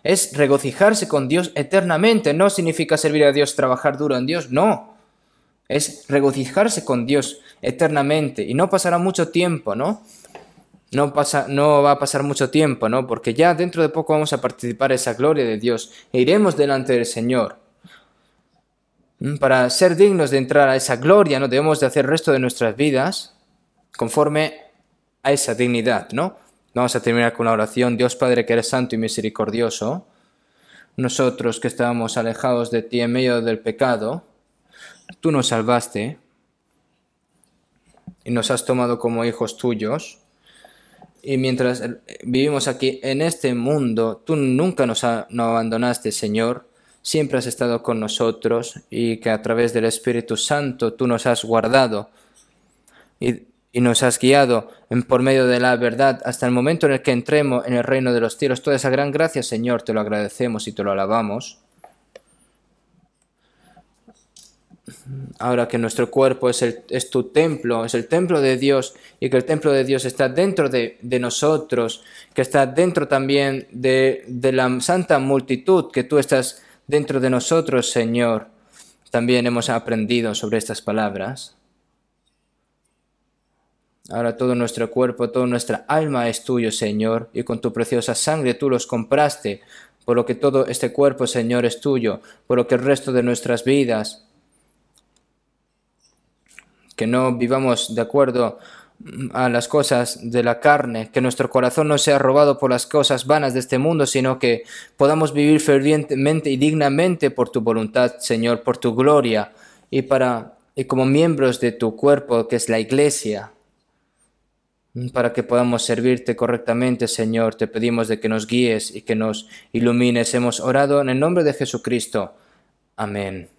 es regocijarse con Dios eternamente. No significa servir a Dios, trabajar duro en Dios, no. Es regocijarse con Dios eternamente. Y no pasará mucho tiempo, ¿no? No, pasa, no va a pasar mucho tiempo, ¿no? Porque ya dentro de poco vamos a participar esa gloria de Dios e iremos delante del Señor. Mm, para ser dignos de entrar a esa gloria, ¿no? Debemos de hacer el resto de nuestras vidas conforme a esa dignidad, ¿no? Vamos a terminar con la oración. Dios Padre, que eres santo y misericordioso, nosotros que estábamos alejados de ti en medio del pecado, tú nos salvaste y nos has tomado como hijos tuyos. Y mientras vivimos aquí en este mundo, tú nunca nos, abandonaste, Señor. Siempre has estado con nosotros y que a través del Espíritu Santo tú nos has guardado. Y y nos has guiado en, por medio de la verdad hasta el momento en el que entremos en el reino de los cielos. Toda esa gran gracia, Señor, te lo agradecemos y te lo alabamos. Ahora que nuestro cuerpo es, es tu templo, es el templo de Dios y que el templo de Dios está dentro de, nosotros, que está dentro también de la santa multitud, que tú estás dentro de nosotros, Señor. También hemos aprendido sobre estas palabras. Ahora todo nuestro cuerpo, toda nuestra alma es tuyo, Señor, y con tu preciosa sangre tú los compraste, por lo que todo este cuerpo, Señor, es tuyo, por lo que el resto de nuestras vidas, que no vivamos de acuerdo mm, a las cosas de la carne, que nuestro corazón no sea robado por las cosas vanas de este mundo, sino que podamos vivir fervientemente y dignamente por tu voluntad, Señor, por tu gloria y para y como miembros de tu cuerpo que es la iglesia para que podamos servirte correctamente, Señor. Te pedimos de que nos guíes y que nos ilumines. Hemos orado en el nombre de Jesucristo. Amén.